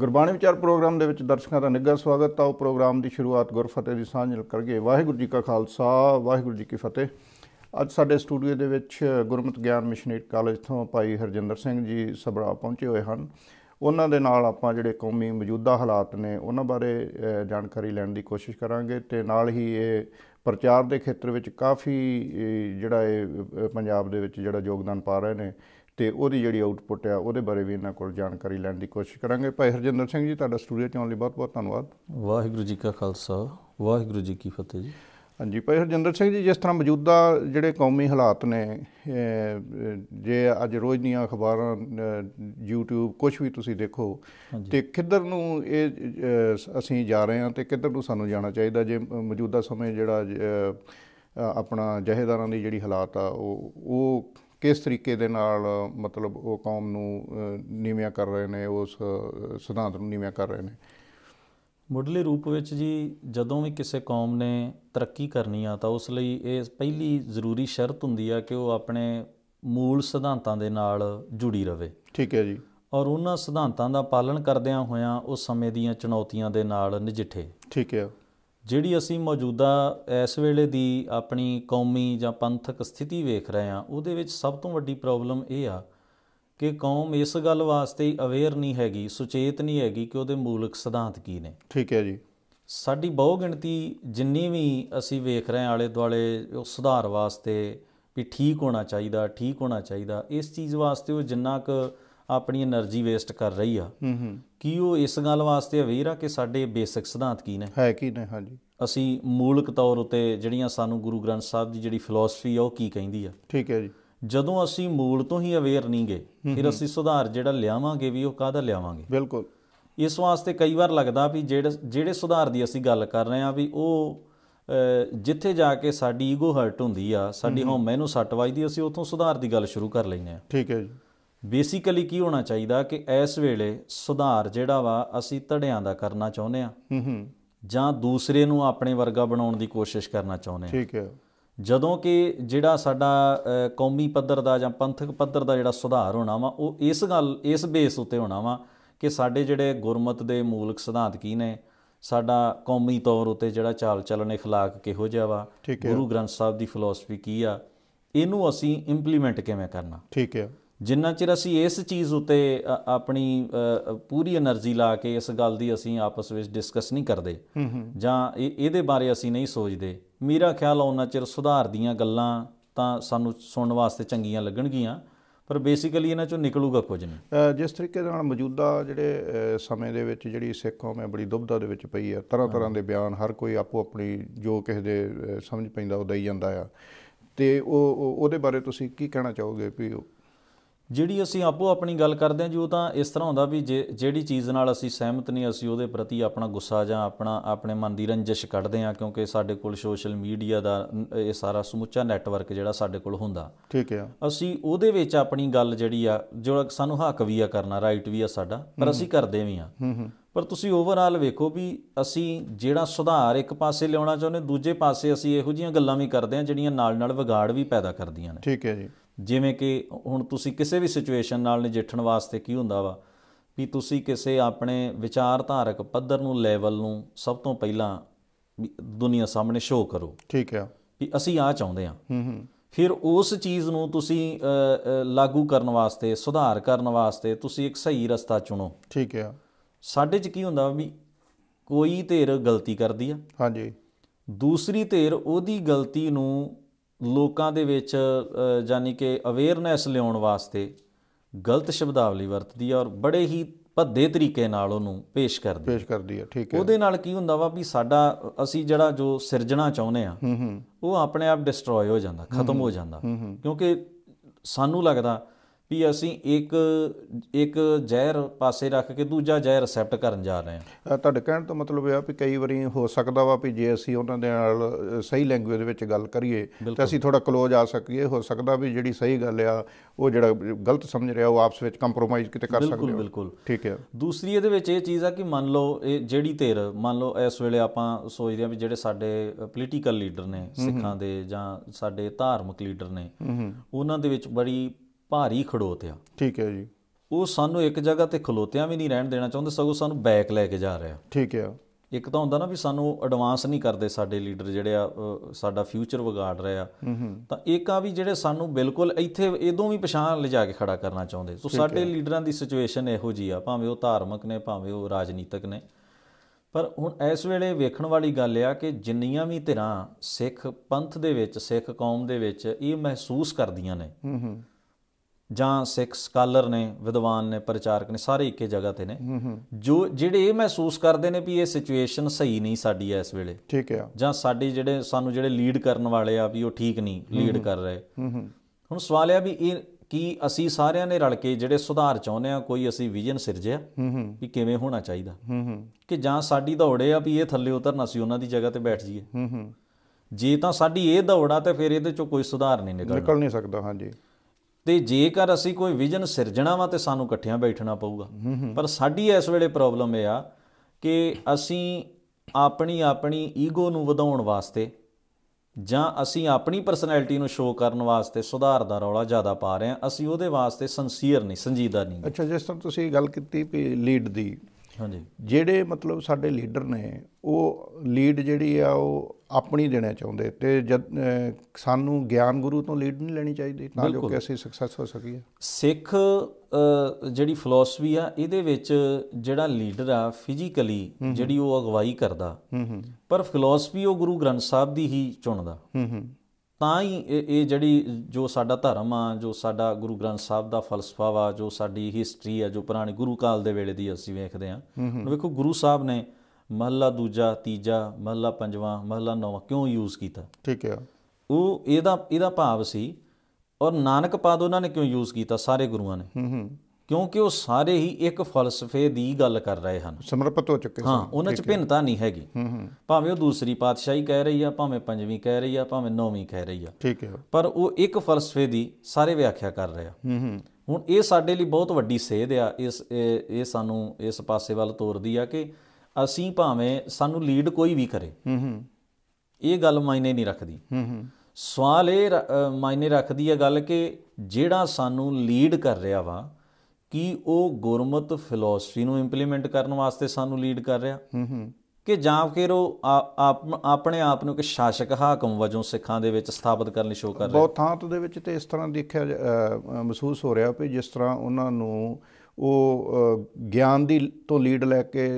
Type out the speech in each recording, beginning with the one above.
ਗੁਰਬਾਣੀ ਵਿਚਾਰ ਪ੍ਰੋਗਰਾਮ ਦੇ ਵਿੱਚ ਦਰਸ਼ਕਾਂ ਦਾ ਨਿੱਘਾ ਸਵਾਗਤ ਉਹ ਪ੍ਰੋਗਰਾਮ ਦੀ ਸ਼ੁਰੂਆਤ ਗੁਰਫਤਿਹ ਦੀ ਸਾਂਝ ਨਾਲ ਕਰਕੇ ਵਾਹਿਗੁਰੂ ਜੀ ਕਾ ਖਾਲਸਾ ਵਾਹਿਗੁਰੂ ਜੀ ਕੀ ਫਤਿਹ ਅੱਜ ਸਾਡੇ ਸਟੂਡੀਓ ਦੇ ਵਿੱਚ ਗੁਰਮਤ ਗਿਆਨ ਮਿਸ਼ਨਰੀ ਕਾਲਜ ਤੋਂ ਭਾਈ ਹਰਜਿੰਦਰ ਸਿੰਘ ਜੀ ਸਬਰਾ ਪਹੁੰਚੇ ਹੋਏ ਹਨ ਉਹਨਾਂ ਦੇ ਨਾਲ ਆਪਾਂ ਜਿਹੜੇ ਕੌਮੀ ਮੌਜੂਦਾ ਹਾਲਾਤ ਨੇ ਉਹਨਾਂ ਬਾਰੇ ਜਾਣਕਾਰੀ ਲੈਣ ਦੀ ਕੋਸ਼ਿਸ਼ ਕਰਾਂਗੇ ਤੇ ਨਾਲ ਹੀ ਇਹ ਪ੍ਰਚਾਰ ਦੇ ਖੇਤਰ ਵਿੱਚ ਕਾਫੀ ਜਿਹੜਾ ਇਹ ਪੰਜਾਬ ਦੇ ਵਿੱਚ ਜਿਹੜਾ ਯੋਗਦਾਨ ਪਾ ਰਹੇ ਨੇ ਤੇ ਉਹਦੀ ਜਿਹੜੀ ਆਊਟਪੁੱਟ ਆ ਉਹਦੇ ਬਾਰੇ ਵੀ ਇਹਨਾਂ ਕੋਲ ਜਾਣਕਾਰੀ ਲੈਣ ਦੀ ਕੋਸ਼ਿਸ਼ ਕਰਾਂਗੇ ਭਾਈ ਹਰਜਿੰਦਰ ਸਿੰਘ ਜੀ ਤੁਹਾਡਾ ਸਟੂਡੀਓ 'ਚ ਆਉਣ ਲਈ ਬਹੁਤ-ਬਹੁਤ ਧੰਨਵਾਦ ਵਾਹਿਗੁਰੂ ਜੀ ਕਾ ਖਾਲਸਾ ਵਾਹਿਗੁਰੂ ਜੀ ਕੀ ਫਤਿਹ ਜੀ ਹਾਂਜੀ ਭਾਈ ਹਰਜਿੰਦਰ ਸਿੰਘ ਜੀ ਜਿਸ ਤਰ੍ਹਾਂ ਮੌਜੂਦਾ ਜਿਹੜੇ ਕੌਮੀ ਹਾਲਾਤ ਨੇ ਜੇ ਅੱਜ ਰੋਜ਼ ਦੀਆਂ ਅਖਬਾਰਾਂ YouTube ਕੁਝ ਵੀ ਤੁਸੀਂ ਦੇਖੋ ਤੇ ਕਿੱਧਰ ਨੂੰ ਇਹ ਅਸੀਂ ਜਾ ਰਹੇ ਹਾਂ ਤੇ ਕਿੱਧਰ ਨੂੰ ਸਾਨੂੰ ਜਾਣਾ ਚਾਹੀਦਾ ਜੇ ਮੌਜੂਦਾ ਸਮੇਂ ਜਿਹੜਾ ਆਪਣਾ ਜਹੇਦਾਰਾਂ ਦੀ ਜਿਹੜੀ ਹਾਲਾਤ ਆ ਉਹ ਉਹ ਕਿਸ ਤਰੀਕੇ ਦੇ ਨਾਲ ਮਤਲਬ ਉਹ ਕੌਮ ਨੂੰ ਨੀਵਿਆਂ ਕਰ ਰਹੇ ਨੇ ਉਸ ਸਿਧਾਂਤ ਨੂੰ ਨੀਵਿਆਂ ਕਰ ਰਹੇ ਨੇ ਮੁੱਢਲੇ ਰੂਪ ਵਿੱਚ ਜੀ ਜਦੋਂ ਵੀ ਕਿਸੇ ਕੌਮ ਨੇ ਤਰੱਕੀ ਕਰਨੀ ਆ ਤਾਂ ਉਸ ਲਈ ਇਹ ਪਹਿਲੀ ਜ਼ਰੂਰੀ ਸ਼ਰਤ ਹੁੰਦੀ ਆ ਕਿ ਉਹ ਆਪਣੇ ਮੂਲ ਸਿਧਾਂਤਾਂ ਦੇ ਨਾਲ ਜੁੜੀ ਰਵੇ ਠੀਕ ਹੈ ਜੀ ਔਰ ਉਹਨਾਂ ਸਿਧਾਂਤਾਂ ਦਾ ਪਾਲਣ ਕਰਦਿਆਂ ਹੋਇਆਂ ਉਸ ਸਮੇਂ ਦੀਆਂ ਚੁਣੌਤੀਆਂ ਦੇ ਨਾਲ ਨਜਿੱਠੇ ਠੀਕ ਹੈ ਜਿਹੜੀ ਅਸੀਂ ਮੌਜੂਦਾ ਇਸ ਵੇਲੇ ਦੀ ਆਪਣੀ ਕੌਮੀ ਜਾਂ ਪੰਥਕ ਸਥਿਤੀ ਵੇਖ ਰਹੇ ਹਾਂ ਉਹਦੇ ਵਿੱਚ ਸਭ ਤੋਂ ਵੱਡੀ ਪ੍ਰੋਬਲਮ ਇਹ ਆ ਕਿ ਕੌਮ ਇਸ ਗੱਲ ਵਾਸਤੇ ਹੀ ਅਵੇਅਰ ਨਹੀਂ ਹੈਗੀ ਸੁਚੇਤ ਨਹੀਂ ਹੈਗੀ ਕਿ ਉਹਦੇ ਮੂਲਕ ਸਿਧਾਂਤ ਕੀ ਨੇ ਠੀਕ ਹੈ ਜੀ ਸਾਡੀ ਬਹੁ ਗਿਣਤੀ ਜਿੰਨੀ ਵੀ ਅਸੀਂ ਵੇਖ ਰਹੇ ਆਲੇ ਦੁਆਲੇ ਉਹ ਸੁਧਾਰ ਵਾਸਤੇ ਵੀ ਠੀਕ ਹੋਣਾ ਚਾਹੀਦਾ ਠੀਕ ਹੋਣਾ ਚਾਹੀਦਾ ਇਸ ਚੀਜ਼ ਵਾਸਤੇ ਉਹ ਜਿੰਨਾ ਕੁ ਆਪਣੀ એનર્ਜੀ ਵੇਸਟ ਕਰ ਰਹੀ ਆ ਹੂੰ ਹੂੰ ਕੀ ਉਹ ਇਸ ਗੱਲ ਵਾਸਤੇ ਅਵੇਰ ਆ ਕਿ ਸਾਡੇ ਬੇਸਿਕ ਸਿਧਾਂਤ ਕੀ ਨੇ ਹੈ ਕੀ ਨੇ ਹਾਂਜੀ ਅਸੀਂ ਮੂਲਕ ਤੌਰ ਉਤੇ ਜਿਹੜੀਆਂ ਸਾਨੂੰ ਗੁਰੂ ਗ੍ਰੰਥ ਸਾਹਿਬ ਦੀ ਜਿਹੜੀ ਫਿਲਾਸਫੀ ਆ ਉਹ ਕੀ ਕਹਿੰਦੀ ਆ ਠੀਕ ਹੈ ਜੀ ਜਦੋਂ ਅਸੀਂ ਮੂਲ ਤੋਂ ਹੀ ਅਵੇਅਰ ਨਹੀਂ ਗਏ ਫਿਰ ਅਸੀਂ ਸੁਧਾਰ ਜਿਹੜਾ ਲਿਆਵਾਂਗੇ ਵੀ ਉਹ ਕਾਹਦਾ ਲਿਆਵਾਂਗੇ ਬਿਲਕੁਲ ਇਸ ਵਾਸਤੇ ਕਈ ਵਾਰ ਲੱਗਦਾ ਵੀ ਜਿਹੜੇ ਜਿਹੜੇ ਸੁਧਾਰ ਦੀ ਅਸੀਂ ਗੱਲ ਕਰ ਰਹੇ ਆ ਵੀ ਉਹ ਜਿੱਥੇ ਜਾ ਕੇ ਸਾਡੀ ਈਗੋ ਹਰਟ ਹੁੰਦੀ ਆ ਸਾਡੀ ਹਉਮੈ ਨੂੰ ਸੱਟ ਵੱਜਦੀ ਅਸੀਂ ਉਥੋਂ ਸੁਧਾਰ ਦੀ ਗੱਲ ਸ਼ੁਰੂ ਕਰ ਲੈਨੇ ਆ ਠੀਕ ਹੈ ਜੀ ਬੇਸਿਕਲੀ ਕੀ ਹੋਣਾ ਚਾਹੀਦਾ ਕਿ ਇਸ ਵੇਲੇ ਸੁਧਾਰ ਜਿਹੜਾ ਵਾ ਅਸੀਂ ਧੜਿਆਂ ਦਾ ਕਰਨਾ ਚਾਹੁੰਦੇ ਆ ਹੂੰ ਹੂੰ ਜਾਂ ਦੂਸਰੇ ਨੂੰ ਆਪਣੇ ਵਰਗਾ ਬਣਾਉਣ ਦੀ ਕੋਸ਼ਿਸ਼ ਕਰਨਾ ਚਾਹੁੰਦੇ ਆ ਠੀਕ ਹੈ ਜਦੋਂ ਕਿ ਜਿਹੜਾ ਸਾਡਾ ਕੌਮੀ ਪੱਧਰ ਦਾ ਜਾਂ ਪੰਥਕ ਪੱਧਰ ਦਾ ਜਿਹੜਾ ਸੁਧਾਰ ਹੋਣਾ ਵਾ ਉਹ ਇਸ ਗੱਲ ਇਸ ਬੇਸ ਉੱਤੇ ਹੋਣਾ ਵਾ ਕਿ ਸਾਡੇ ਜਿਹੜੇ ਗੁਰਮਤ ਦੇ ਮੂਲਕ ਸਿਧਾਂਤ ਕੀ ਨੇ ਸਾਡਾ ਕੌਮੀ ਤੌਰ ਉੱਤੇ ਜਿਹੜਾ ਚਾਲ ਚੱਲਣ اخلاق ਕਿਹੋ ਜਿਹਾ ਵਾ ਗੁਰੂ ਗ੍ਰੰਥ ਸਾਹਿਬ ਦੀ ਫਿਲਾਸਫੀ ਕੀ ਆ ਇਹਨੂੰ ਅਸੀਂ ਇੰਪਲੀਮੈਂਟ ਕਿਵੇਂ ਕਰਨਾ ਠੀਕ ਹੈ ਜਿੰਨਾ ਚਿਰ ਅਸੀਂ ਇਸ ਚੀਜ਼ ਉਤੇ ਆਪਣੀ ਪੂਰੀ એનર્ਜੀ ਲਾ ਕੇ ਇਸ ਗੱਲ ਦੀ ਅਸੀਂ ਆਪਸ ਵਿੱਚ ਡਿਸਕਸ ਨਹੀਂ ਕਰਦੇ ਜਾਂ ਇਹਦੇ ਬਾਰੇ ਅਸੀਂ ਨਹੀਂ ਸੋਚਦੇ ਮੇਰਾ ਖਿਆਲ ਉਹਨਾਂ ਚਿਰ ਸੁਧਾਰ ਦੀਆਂ ਗੱਲਾਂ ਤਾਂ ਸਾਨੂੰ ਸੁਣਨ ਵਾਸਤੇ ਚੰਗੀਆਂ ਲੱਗਣਗੀਆਂ ਪਰ ਬੇਸਿਕਲੀ ਇਹਨਾਂ ਚੋਂ ਨਿਕਲੂਗਾ ਕੁਝ ਨਹੀਂ ਜਿਸ ਤਰੀਕੇ ਨਾਲ ਮੌਜੂਦਾ ਜਿਹੜੇ ਸਮੇਂ ਦੇ ਵਿੱਚ ਜਿਹੜੀ ਸਿੱਖ ਕੌਮ ਬੜੀ ਦੁਬਧਾ ਦੇ ਵਿੱਚ ਪਈ ਹੈ ਤਰ੍ਹਾਂ ਤਰ੍ਹਾਂ ਦੇ ਬਿਆਨ ਹਰ ਕੋਈ ਆਪੋ ਆਪਣੀ ਜੋ ਕਿਸੇ ਦੇ ਸਮਝ ਪੈਂਦਾ ਉਹ ਦਈ ਜਾਂਦਾ ਆ ਤੇ ਉਹ ਉਹਦੇ ਬਾਰੇ ਤੁਸੀਂ ਕੀ ਕਹਿਣਾ ਚਾਹੋਗੇ ਵੀ ਜਿਹੜੀ ਅਸੀਂ ਆਪੋ ਆਪਣੀ ਗੱਲ ਕਰਦੇ ਹਾਂ ਜੀ ਉਹ ਤਾਂ ਇਸ ਤਰ੍ਹਾਂ ਹੁੰਦਾ ਵੀ ਜਿਹੜੀ ਚੀਜ਼ ਨਾਲ ਅਸੀਂ ਸਹਿਮਤ ਨਹੀਂ ਅਸੀਂ ਉਹਦੇ ਪ੍ਰਤੀ ਆਪਣਾ ਗੁੱਸਾ ਜਾਂ ਆਪਣਾ ਆਪਣੇ ਮਨ ਦੀ ਰੰਜਿਸ਼ ਕੱਢਦੇ ਹਾਂ ਕਿਉਂਕਿ ਸਾਡੇ ਕੋਲ ਸੋਸ਼ਲ ਮੀਡੀਆ ਦਾ ਇਹ ਸਾਰਾ ਸਮੁੱਚਾ ਨੈਟਵਰਕ ਜਿਹੜਾ ਸਾਡੇ ਕੋਲ ਹੁੰਦਾ ਠੀਕ ਹੈ ਅਸੀਂ ਉਹਦੇ ਵਿੱਚ ਆਪਣੀ ਗੱਲ ਜਿਹੜੀ ਆ ਜੋ ਸਾਨੂੰ ਹੱਕ ਵੀ ਆ ਕਰਨਾ ਰਾਈਟ ਵੀ ਆ ਸਾਡਾ ਪਰ ਅਸੀਂ ਕਰਦੇ ਵੀ ਆ ਪਰ ਤੁਸੀਂ ਓਵਰਆਲ ਵੇਖੋ ਵੀ ਅਸੀਂ ਜਿਹੜਾ ਸੁਧਾਰ ਇੱਕ ਪਾਸੇ ਲਿਆਉਣਾ ਚਾਹੁੰਦੇ ਦੂਜੇ ਪਾਸੇ ਅਸੀਂ ਇਹੋ ਜੀਆਂ ਗੱਲਾਂ ਵੀ ਕਰਦੇ ਆ ਜਿਹੜੀਆਂ ਨਾਲ ਨਾਲ ਵਿਗਾੜ ਵੀ ਪੈਦਾ ਕਰਦੀਆਂ ਨੇ ਠੀਕ ਹੈ ਜੀ ਜਿਵੇਂ ਕਿ ਹੁਣ ਤੁਸੀਂ ਕਿਸੇ ਵੀ ਸਿਚੁਏਸ਼ਨ ਨਾਲ ਨਜਿੱਠਣ ਵਾਸਤੇ ਕੀ ਹੁੰਦਾ ਵਾ ਵੀ ਤੁਸੀਂ ਕਿਸੇ ਆਪਣੇ ਵਿਚਾਰਧਾਰਕ ਪੱਧਰ ਨੂੰ ਲੈਵਲ ਨੂੰ ਸਭ ਤੋਂ ਪਹਿਲਾਂ ਦੁਨੀਆ ਸਾਹਮਣੇ ਸ਼ੋਅ ਕਰੋ ਠੀਕ ਹੈ ਵੀ ਅਸੀਂ ਆ ਚਾਹੁੰਦੇ ਹਾਂ ਹੂੰ ਹੂੰ ਫਿਰ ਉਸ ਚੀਜ਼ ਨੂੰ ਤੁਸੀਂ ਲਾਗੂ ਕਰਨ ਵਾਸਤੇ ਸੁਧਾਰ ਕਰਨ ਵਾਸਤੇ ਤੁਸੀਂ ਇੱਕ ਸਹੀ ਰਸਤਾ ਚੁਣੋ ਠੀਕ ਹੈ ਸਾਡੇ 'ਚ ਕੀ ਹੁੰਦਾ ਵੀ ਕੋਈ ਧਿਰ ਗਲਤੀ ਕਰਦੀ ਆ ਹਾਂਜੀ ਦੂਸਰੀ ਧਿਰ ਉਹਦੀ ਗਲਤੀ ਨੂੰ ਲੋਕਾਂ ਦੇ ਵਿੱਚ ਯਾਨੀ ਕਿ ਅਵੇਅਰਨੈਸ ਲਿਆਉਣ ਵਾਸਤੇ ਗਲਤ ਸ਼ਬਦਾਵਲੀ ਵਰਤਦੀ ਹੈ ਔਰ ਬੜੇ ਹੀ ਭੱਦੇ ਤਰੀਕੇ ਨਾਲ ਉਹਨੂੰ ਪੇਸ਼ ਕਰਦੀ ਹੈ ਪੇਸ਼ ਕਰਦੀ ਹੈ ਠੀਕ ਹੈ ਉਹਦੇ ਨਾਲ ਕੀ ਹੁੰਦਾ ਵਾ ਵੀ ਸਾਡਾ ਅਸੀਂ ਜਿਹੜਾ ਜੋ ਸਿਰਜਣਾ ਚਾਹੁੰਦੇ ਆ ਹੂੰ ਹੂੰ ਉਹ ਆਪਣੇ ਆਪ ਡਿਸਟਰੋਏ ਹੋ ਜਾਂਦਾ ਖਤਮ ਹੋ ਜਾਂਦਾ ਕਿਉਂਕਿ ਸਾਨੂੰ ਲੱਗਦਾ ਵੀ ਅਸੀਂ ਇੱਕ ਇੱਕ ਜ਼ਹਿਰ ਪਾਸੇ ਰੱਖ ਕੇ ਦੂਜਾ ਜ਼ਹਿਰ ਸੈਪਟ ਕਰਨ ਜਾ ਰਹੇ ਹਾਂ ਤੁਹਾਡੇ ਕਹਿਣ ਤੋਂ ਮਤਲਬ ਇਹ ਆ ਵੀ ਕਈ ਵਾਰੀ ਹੋ ਸਕਦਾ ਵਾ ਵੀ ਜੇ ਅਸੀਂ ਉਹਨਾਂ ਦੇ ਨਾਲ ਸਹੀ ਲੈਂਗੁਏਜ ਵਿੱਚ ਗੱਲ ਕਰੀਏ ਤੇ ਅਸੀਂ ਥੋੜਾ ਕਲੋਜ਼ ਆ ਸਕੀਏ ਹੋ ਸਕਦਾ ਵੀ ਜਿਹੜੀ ਸਹੀ ਗੱਲ ਆ ਉਹ ਜਿਹੜਾ ਗਲਤ ਸਮਝ ਰਿਹਾ ਉਹ ਆਪਸ ਵਿੱਚ ਕੰਪਰੋਮਾਈਜ਼ ਕਿਤੇ ਕਰ ਸਕਦੇ ਬਿਲਕੁਲ ਬਿਲਕੁਲ ਠੀਕ ਹੈ ਦੂਸਰੀ ਇਹਦੇ ਵਿੱਚ ਇਹ ਚੀਜ਼ ਆ ਕਿ ਮੰਨ ਲਓ ਇਹ ਜਿਹੜੀ ਧਿਰ ਮੰਨ ਲਓ ਇਸ ਵੇਲੇ ਆਪਾਂ ਸੋਚਦੇ ਆ ਵੀ ਜਿਹੜੇ ਸਾਡੇ ਪੋਲੀਟੀਕਲ ਲੀਡਰ ਨੇ ਸਿੱਖਾਂ ਦੇ ਜਾਂ ਸਾਡੇ ਧਾਰਮਿਕ ਲੀਡਰ ਨੇ ਉਹਨਾਂ ਦੇ ਵਿੱਚ ਬੜੀ ਭਾਰੀ ਖੜੋਤਿਆ ਠੀਕ ਹੈ ਜੀ ਉਹ ਸਾਨੂੰ ਇੱਕ ਜਗ੍ਹਾ ਤੇ ਖਲੋਤਿਆਂ ਵੀ ਨਹੀਂ ਰਹਿਣ ਦੇਣਾ ਚਾਹੁੰਦੇ ਸਗੋਂ ਸਾਨੂੰ ਬੈਕ ਲੈ ਕੇ ਜਾ ਰਿਹਾ ਠੀਕ ਹੈ ਇੱਕ ਤਾਂ ਹੁੰਦਾ ਨਾ ਵੀ ਸਾਨੂੰ ਐਡਵਾਂਸ ਨਹੀਂ ਕਰਦੇ ਸਾਡੇ ਲੀਡਰ ਜਿਹੜੇ ਆ ਸਾਡਾ ਫਿਊਚਰ ਵਿਗਾੜ ਰਹੇ ਆ ਤਾਂ ਇੱਕ ਆ ਵੀ ਜਿਹੜੇ ਸਾਨੂੰ ਬਿਲਕੁਲ ਇੱਥੇ ਇਦੋਂ ਵੀ ਪਛਾਣ ਲਿਜਾ ਕੇ ਖੜਾ ਕਰਨਾ ਚਾਹੁੰਦੇ ਸੋ ਸਾਡੇ ਲੀਡਰਾਂ ਦੀ ਸਿਚੁਏਸ਼ਨ ਇਹੋ ਜੀ ਆ ਭਾਵੇਂ ਉਹ ਧਾਰਮਿਕ ਨੇ ਭਾਵੇਂ ਉਹ ਰਾਜਨੀਤਿਕ ਨੇ ਪਰ ਹੁਣ ਇਸ ਵੇਲੇ ਵੇਖਣ ਵਾਲੀ ਗੱਲ ਆ ਕਿ ਜਿੰਨੀਆਂ ਵੀ ਧਿਰਾਂ ਸਿੱਖ ਪੰਥ ਦੇ ਵਿੱਚ ਸਿੱਖ ਕੌਮ ਦੇ ਵਿੱਚ ਇਹ ਮਹਿਸੂਸ ਕਰਦੀਆਂ ਨੇ ਹੂੰ ਹੂੰ ਜਾਂ ਸਿੱਖ ਸਕਾਲਰ ਨੇ ਵਿਦਵਾਨ ਨੇ ਪ੍ਰਚਾਰਕ ਨੇ ਸਾਰੇ ਇੱਕੇ ਜਗ੍ਹਾ ਤੇ ਨੇ ਜੋ ਜਿਹੜੇ ਇਹ ਮਹਿਸੂਸ ਕਰਦੇ ਨੇ ਵੀ ਇਹ ਸਿਚੁਏਸ਼ਨ ਸਹੀ ਨਹੀਂ ਸਾਡੀ ਇਸ ਵੇਲੇ ਠੀਕ ਹੈ ਜਾਂ ਸਾਡੇ ਜਿਹੜੇ ਸਾਨੂੰ ਜਿਹੜੇ ਲੀਡ ਕਰਨ ਵਾਲੇ ਆ ਵੀ ਉਹ ਠੀਕ ਨਹੀਂ ਲੀਡ ਕਰ ਰਹੇ ਹੁਣ ਸਵਾਲ ਹੈ ਵੀ ਇਹ ਕੀ ਅਸੀਂ ਸਾਰਿਆਂ ਨੇ ਰਲ ਕੇ ਜਿਹੜੇ ਸੁਧਾਰ ਚਾਹੁੰਦੇ ਆ ਕੋਈ ਅਸੀਂ ਵਿਜ਼ਨ ਸਿਰਜਿਆ ਵੀ ਕਿਵੇਂ ਹੋਣਾ ਚਾਹੀਦਾ ਕਿ ਜਾਂ ਸਾਡੀ ਦੌੜੇ ਆ ਵੀ ਇਹ ਥੱਲੇ ਉਤਰਨਾ ਸੀ ਉਹਨਾਂ ਦੀ ਜਗ੍ਹਾ ਤੇ ਬੈਠ ਜਾਈਏ ਜੇ ਤਾਂ ਸਾਡੀ ਇਹ ਦੌੜਾ ਤੇ ਫਿਰ ਇਹਦੇ ਚੋਂ ਕੋਈ ਸੁਧਾਰ ਨਹੀਂ ਨਿਕਲਣਾ ਨਿਕਲ ਨਹੀਂ ਸਕਦਾ ਹਾਂਜੀ ਤੇ ਜੇਕਰ ਅਸੀਂ ਕੋਈ ਵਿਜ਼ਨ ਸਿਰਜਣਾ ਵਾ ਤੇ ਸਾਨੂੰ ਇਕੱਠਿਆਂ ਬੈਠਣਾ ਪਊਗਾ ਪਰ ਸਾਡੀ ਇਸ ਵੇਲੇ ਪ੍ਰੋਬਲਮ ਇਹ ਆ ਕਿ ਅਸੀਂ ਆਪਣੀ ਆਪਣੀ ਈਗੋ ਨੂੰ ਵਧਾਉਣ ਵਾਸਤੇ ਜਾਂ ਅਸੀਂ ਆਪਣੀ ਪਰਸਨੈਲਿਟੀ ਨੂੰ ਸ਼ੋਅ ਕਰਨ ਵਾਸਤੇ ਸੁਧਾਰ ਦਾ ਰੌਲਾ ਜ਼ਿਆਦਾ ਪਾ ਰਹੇ ਹਾਂ ਅਸੀਂ ਉਹਦੇ ਵਾਸਤੇ ਸੰਸੀਅਰ ਨਹੀਂ ਸੰਜੀਦਾ ਨਹੀਂ ਅੱਛਾ ਜਿਸ ਤਰ੍ਹਾਂ ਤੁਸੀਂ ਗੱਲ ਕੀਤੀ ਵੀ ਲੀਡ ਦੀ ਹਾਂਜੀ ਜਿਹੜੇ ਮਤਲਬ ਸਾਡੇ ਲੀਡਰ ਨੇ ਉਹ ਲੀਡ ਜਿਹੜੀ ਆ ਉਹ ਆਪਣੀ ਦੇਣਾ ਚਾਹੁੰਦੇ ਤੇ ਜਦ ਸਾਨੂੰ ਗਿਆਨ ਗੁਰੂ ਤੋਂ ਲੀਡ ਨਹੀਂ ਲੈਣੀ ਚਾਹੀਦੀ ਤਾਂ ਜੋ ਕਿ ਅਸੀਂ ਸਕਸੈਸ ਹੋ ਸਕੀਏ ਸਿੱਖ ਜਿਹੜੀ ਫਿਲਾਸਫੀ ਆ ਇਹਦੇ ਵਿੱਚ ਜਿਹੜਾ ਲੀਡਰ ਆ ਫਿਜ਼ੀਕਲੀ ਜਿਹੜੀ ਉਹ ਅਗਵਾਈ ਕਰਦਾ ਪਰ ਫਿਲਾਸਫੀ ਉਹ ਗੁਰੂ ਗ੍ਰੰਥ ਸਾਹਿਬ ਦੀ ਹੀ ਚੁਣਦਾ ਤਾਂ ਹੀ ਇਹ ਜਿਹੜੀ ਜੋ ਸਾਡਾ ਧਰਮ ਆ ਜੋ ਸਾਡਾ ਗੁਰੂ ਗ੍ਰੰਥ ਸਾਹਿਬ ਦਾ ਫਲਸਫਾ ਵਾ ਜੋ ਸਾਡੀ ਹਿਸਟਰੀ ਆ ਜੋ ਪੁਰਾਣੇ ਗੁਰੂ ਕਾਲ ਦੇ ਵੇਲੇ ਦੀ ਅਸੀਂ ਵੇਖਦੇ ਆ ਹੁਣ ਵੇਖੋ ਗੁਰੂ ਸਾਹਿਬ ਨੇ ਮਹੱਲਾ ਦੂਜਾ ਤੀਜਾ ਮਹੱਲਾ ਪੰਜਵਾਂ ਮਹੱਲਾ ਨੌਵਾਂ ਕਿਉਂ ਯੂਜ਼ ਕੀਤਾ ਠੀਕ ਹੈ ਉਹ ਇਹਦਾ ਇਹਦਾ ਭਾਵ ਸੀ ਔਰ ਨਾਨਕ ਪਾਦ ਉਹਨਾਂ ਨੇ ਕਿਉਂ ਯੂਜ਼ ਕੀਤਾ ਸਾਰੇ ਗੁਰੂਆਂ ਨੇ ਹੂੰ ਹੂੰ ਕਿਉਂਕਿ ਉਹ ਸਾਰੇ ਹੀ ਇੱਕ ਫਲਸਫੇ ਦੀ ਗੱਲ ਕਰ ਰਹੇ ਹਨ ਸਮਰਪਿਤ ਹੋ ਚੁੱਕੇ ਹਾਂ ਉਹਨਾਂ 'ਚ ਭਿੰਨਤਾ ਨਹੀਂ ਹੈਗੀ ਭਾਵੇਂ ਉਹ ਦੂਸਰੀ ਪਾਤਸ਼ਾਹੀ ਕਹਿ ਰਹੀ ਆ ਭਾਵੇਂ ਪੰਜਵੀਂ ਕਹਿ ਰਹੀ ਆ ਭਾਵੇਂ ਨੌਵੀਂ ਕਹਿ ਰਹੀ ਆ ਠੀਕ ਹੈ ਪਰ ਉਹ ਇੱਕ ਫਲਸਫੇ ਦੀ ਸਾਰੇ ਵਿਆਖਿਆ ਕਰ ਰਹੇ ਆ ਹੁਣ ਇਹ ਸਾਡੇ ਲਈ ਬਹੁਤ ਵੱਡੀ ਸੇਧ ਆ ਇਸ ਇਹ ਸਾਨੂੰ ਇਸ ਪਾਸੇ ਵੱਲ ਤੋਰਦੀ ਆ ਕਿ ਅਸੀਂ ਭਾਵੇਂ ਸਾਨੂੰ ਲੀਡ ਕੋਈ ਵੀ ਕਰੇ ਇਹ ਗੱਲ ਮਾਇਨੇ ਨਹੀਂ ਰੱਖਦੀ ਸਵਾਲ ਇਹ ਮਾਇਨੇ ਰੱਖਦੀ ਹੈ ਗੱਲ ਕਿ ਜਿਹੜਾ ਸਾਨੂੰ ਲੀਡ ਕਰ ਰਿਹਾ ਵਾ ਕੀ ਉਹ ਗੁਰਮਤ ਫਿਲਾਸਫੀ ਨੂੰ ਇੰਪਲੀਮੈਂਟ ਕਰਨ ਵਾਸਤੇ ਸਾਨੂੰ ਲੀਡ ਕਰ ਰਿਹਾ ਹੂੰ ਹੂੰ ਕਿ ਜਾਂ ਫਿਰ ਉਹ ਆਪਣੇ ਆਪ ਨੂੰ ਇੱਕ ਸ਼ਾਸਕ ਹਾਕਮ ਵਜੋਂ ਸਿੱਖਾਂ ਦੇ ਵਿੱਚ ਸਥਾਪਿਤ ਕਰਨ ਲਈ ਸ਼ੋਅ ਕਰ ਰਿਹਾ ਬਹੁਤ ਥਾਂ ਤੋਂ ਦੇ ਵਿੱਚ ਤੇ ਇਸ ਤਰ੍ਹਾਂ ਦੇਖਿਆ ਮਹਿਸੂਸ ਹੋ ਰਿਹਾ ਵੀ ਜਿਸ ਤਰ੍ਹਾਂ ਉਹਨਾਂ ਨੂੰ ਉਹ ਗਿਆਨ ਦੀ ਤੋਂ ਲੀਡ ਲੈ ਕੇ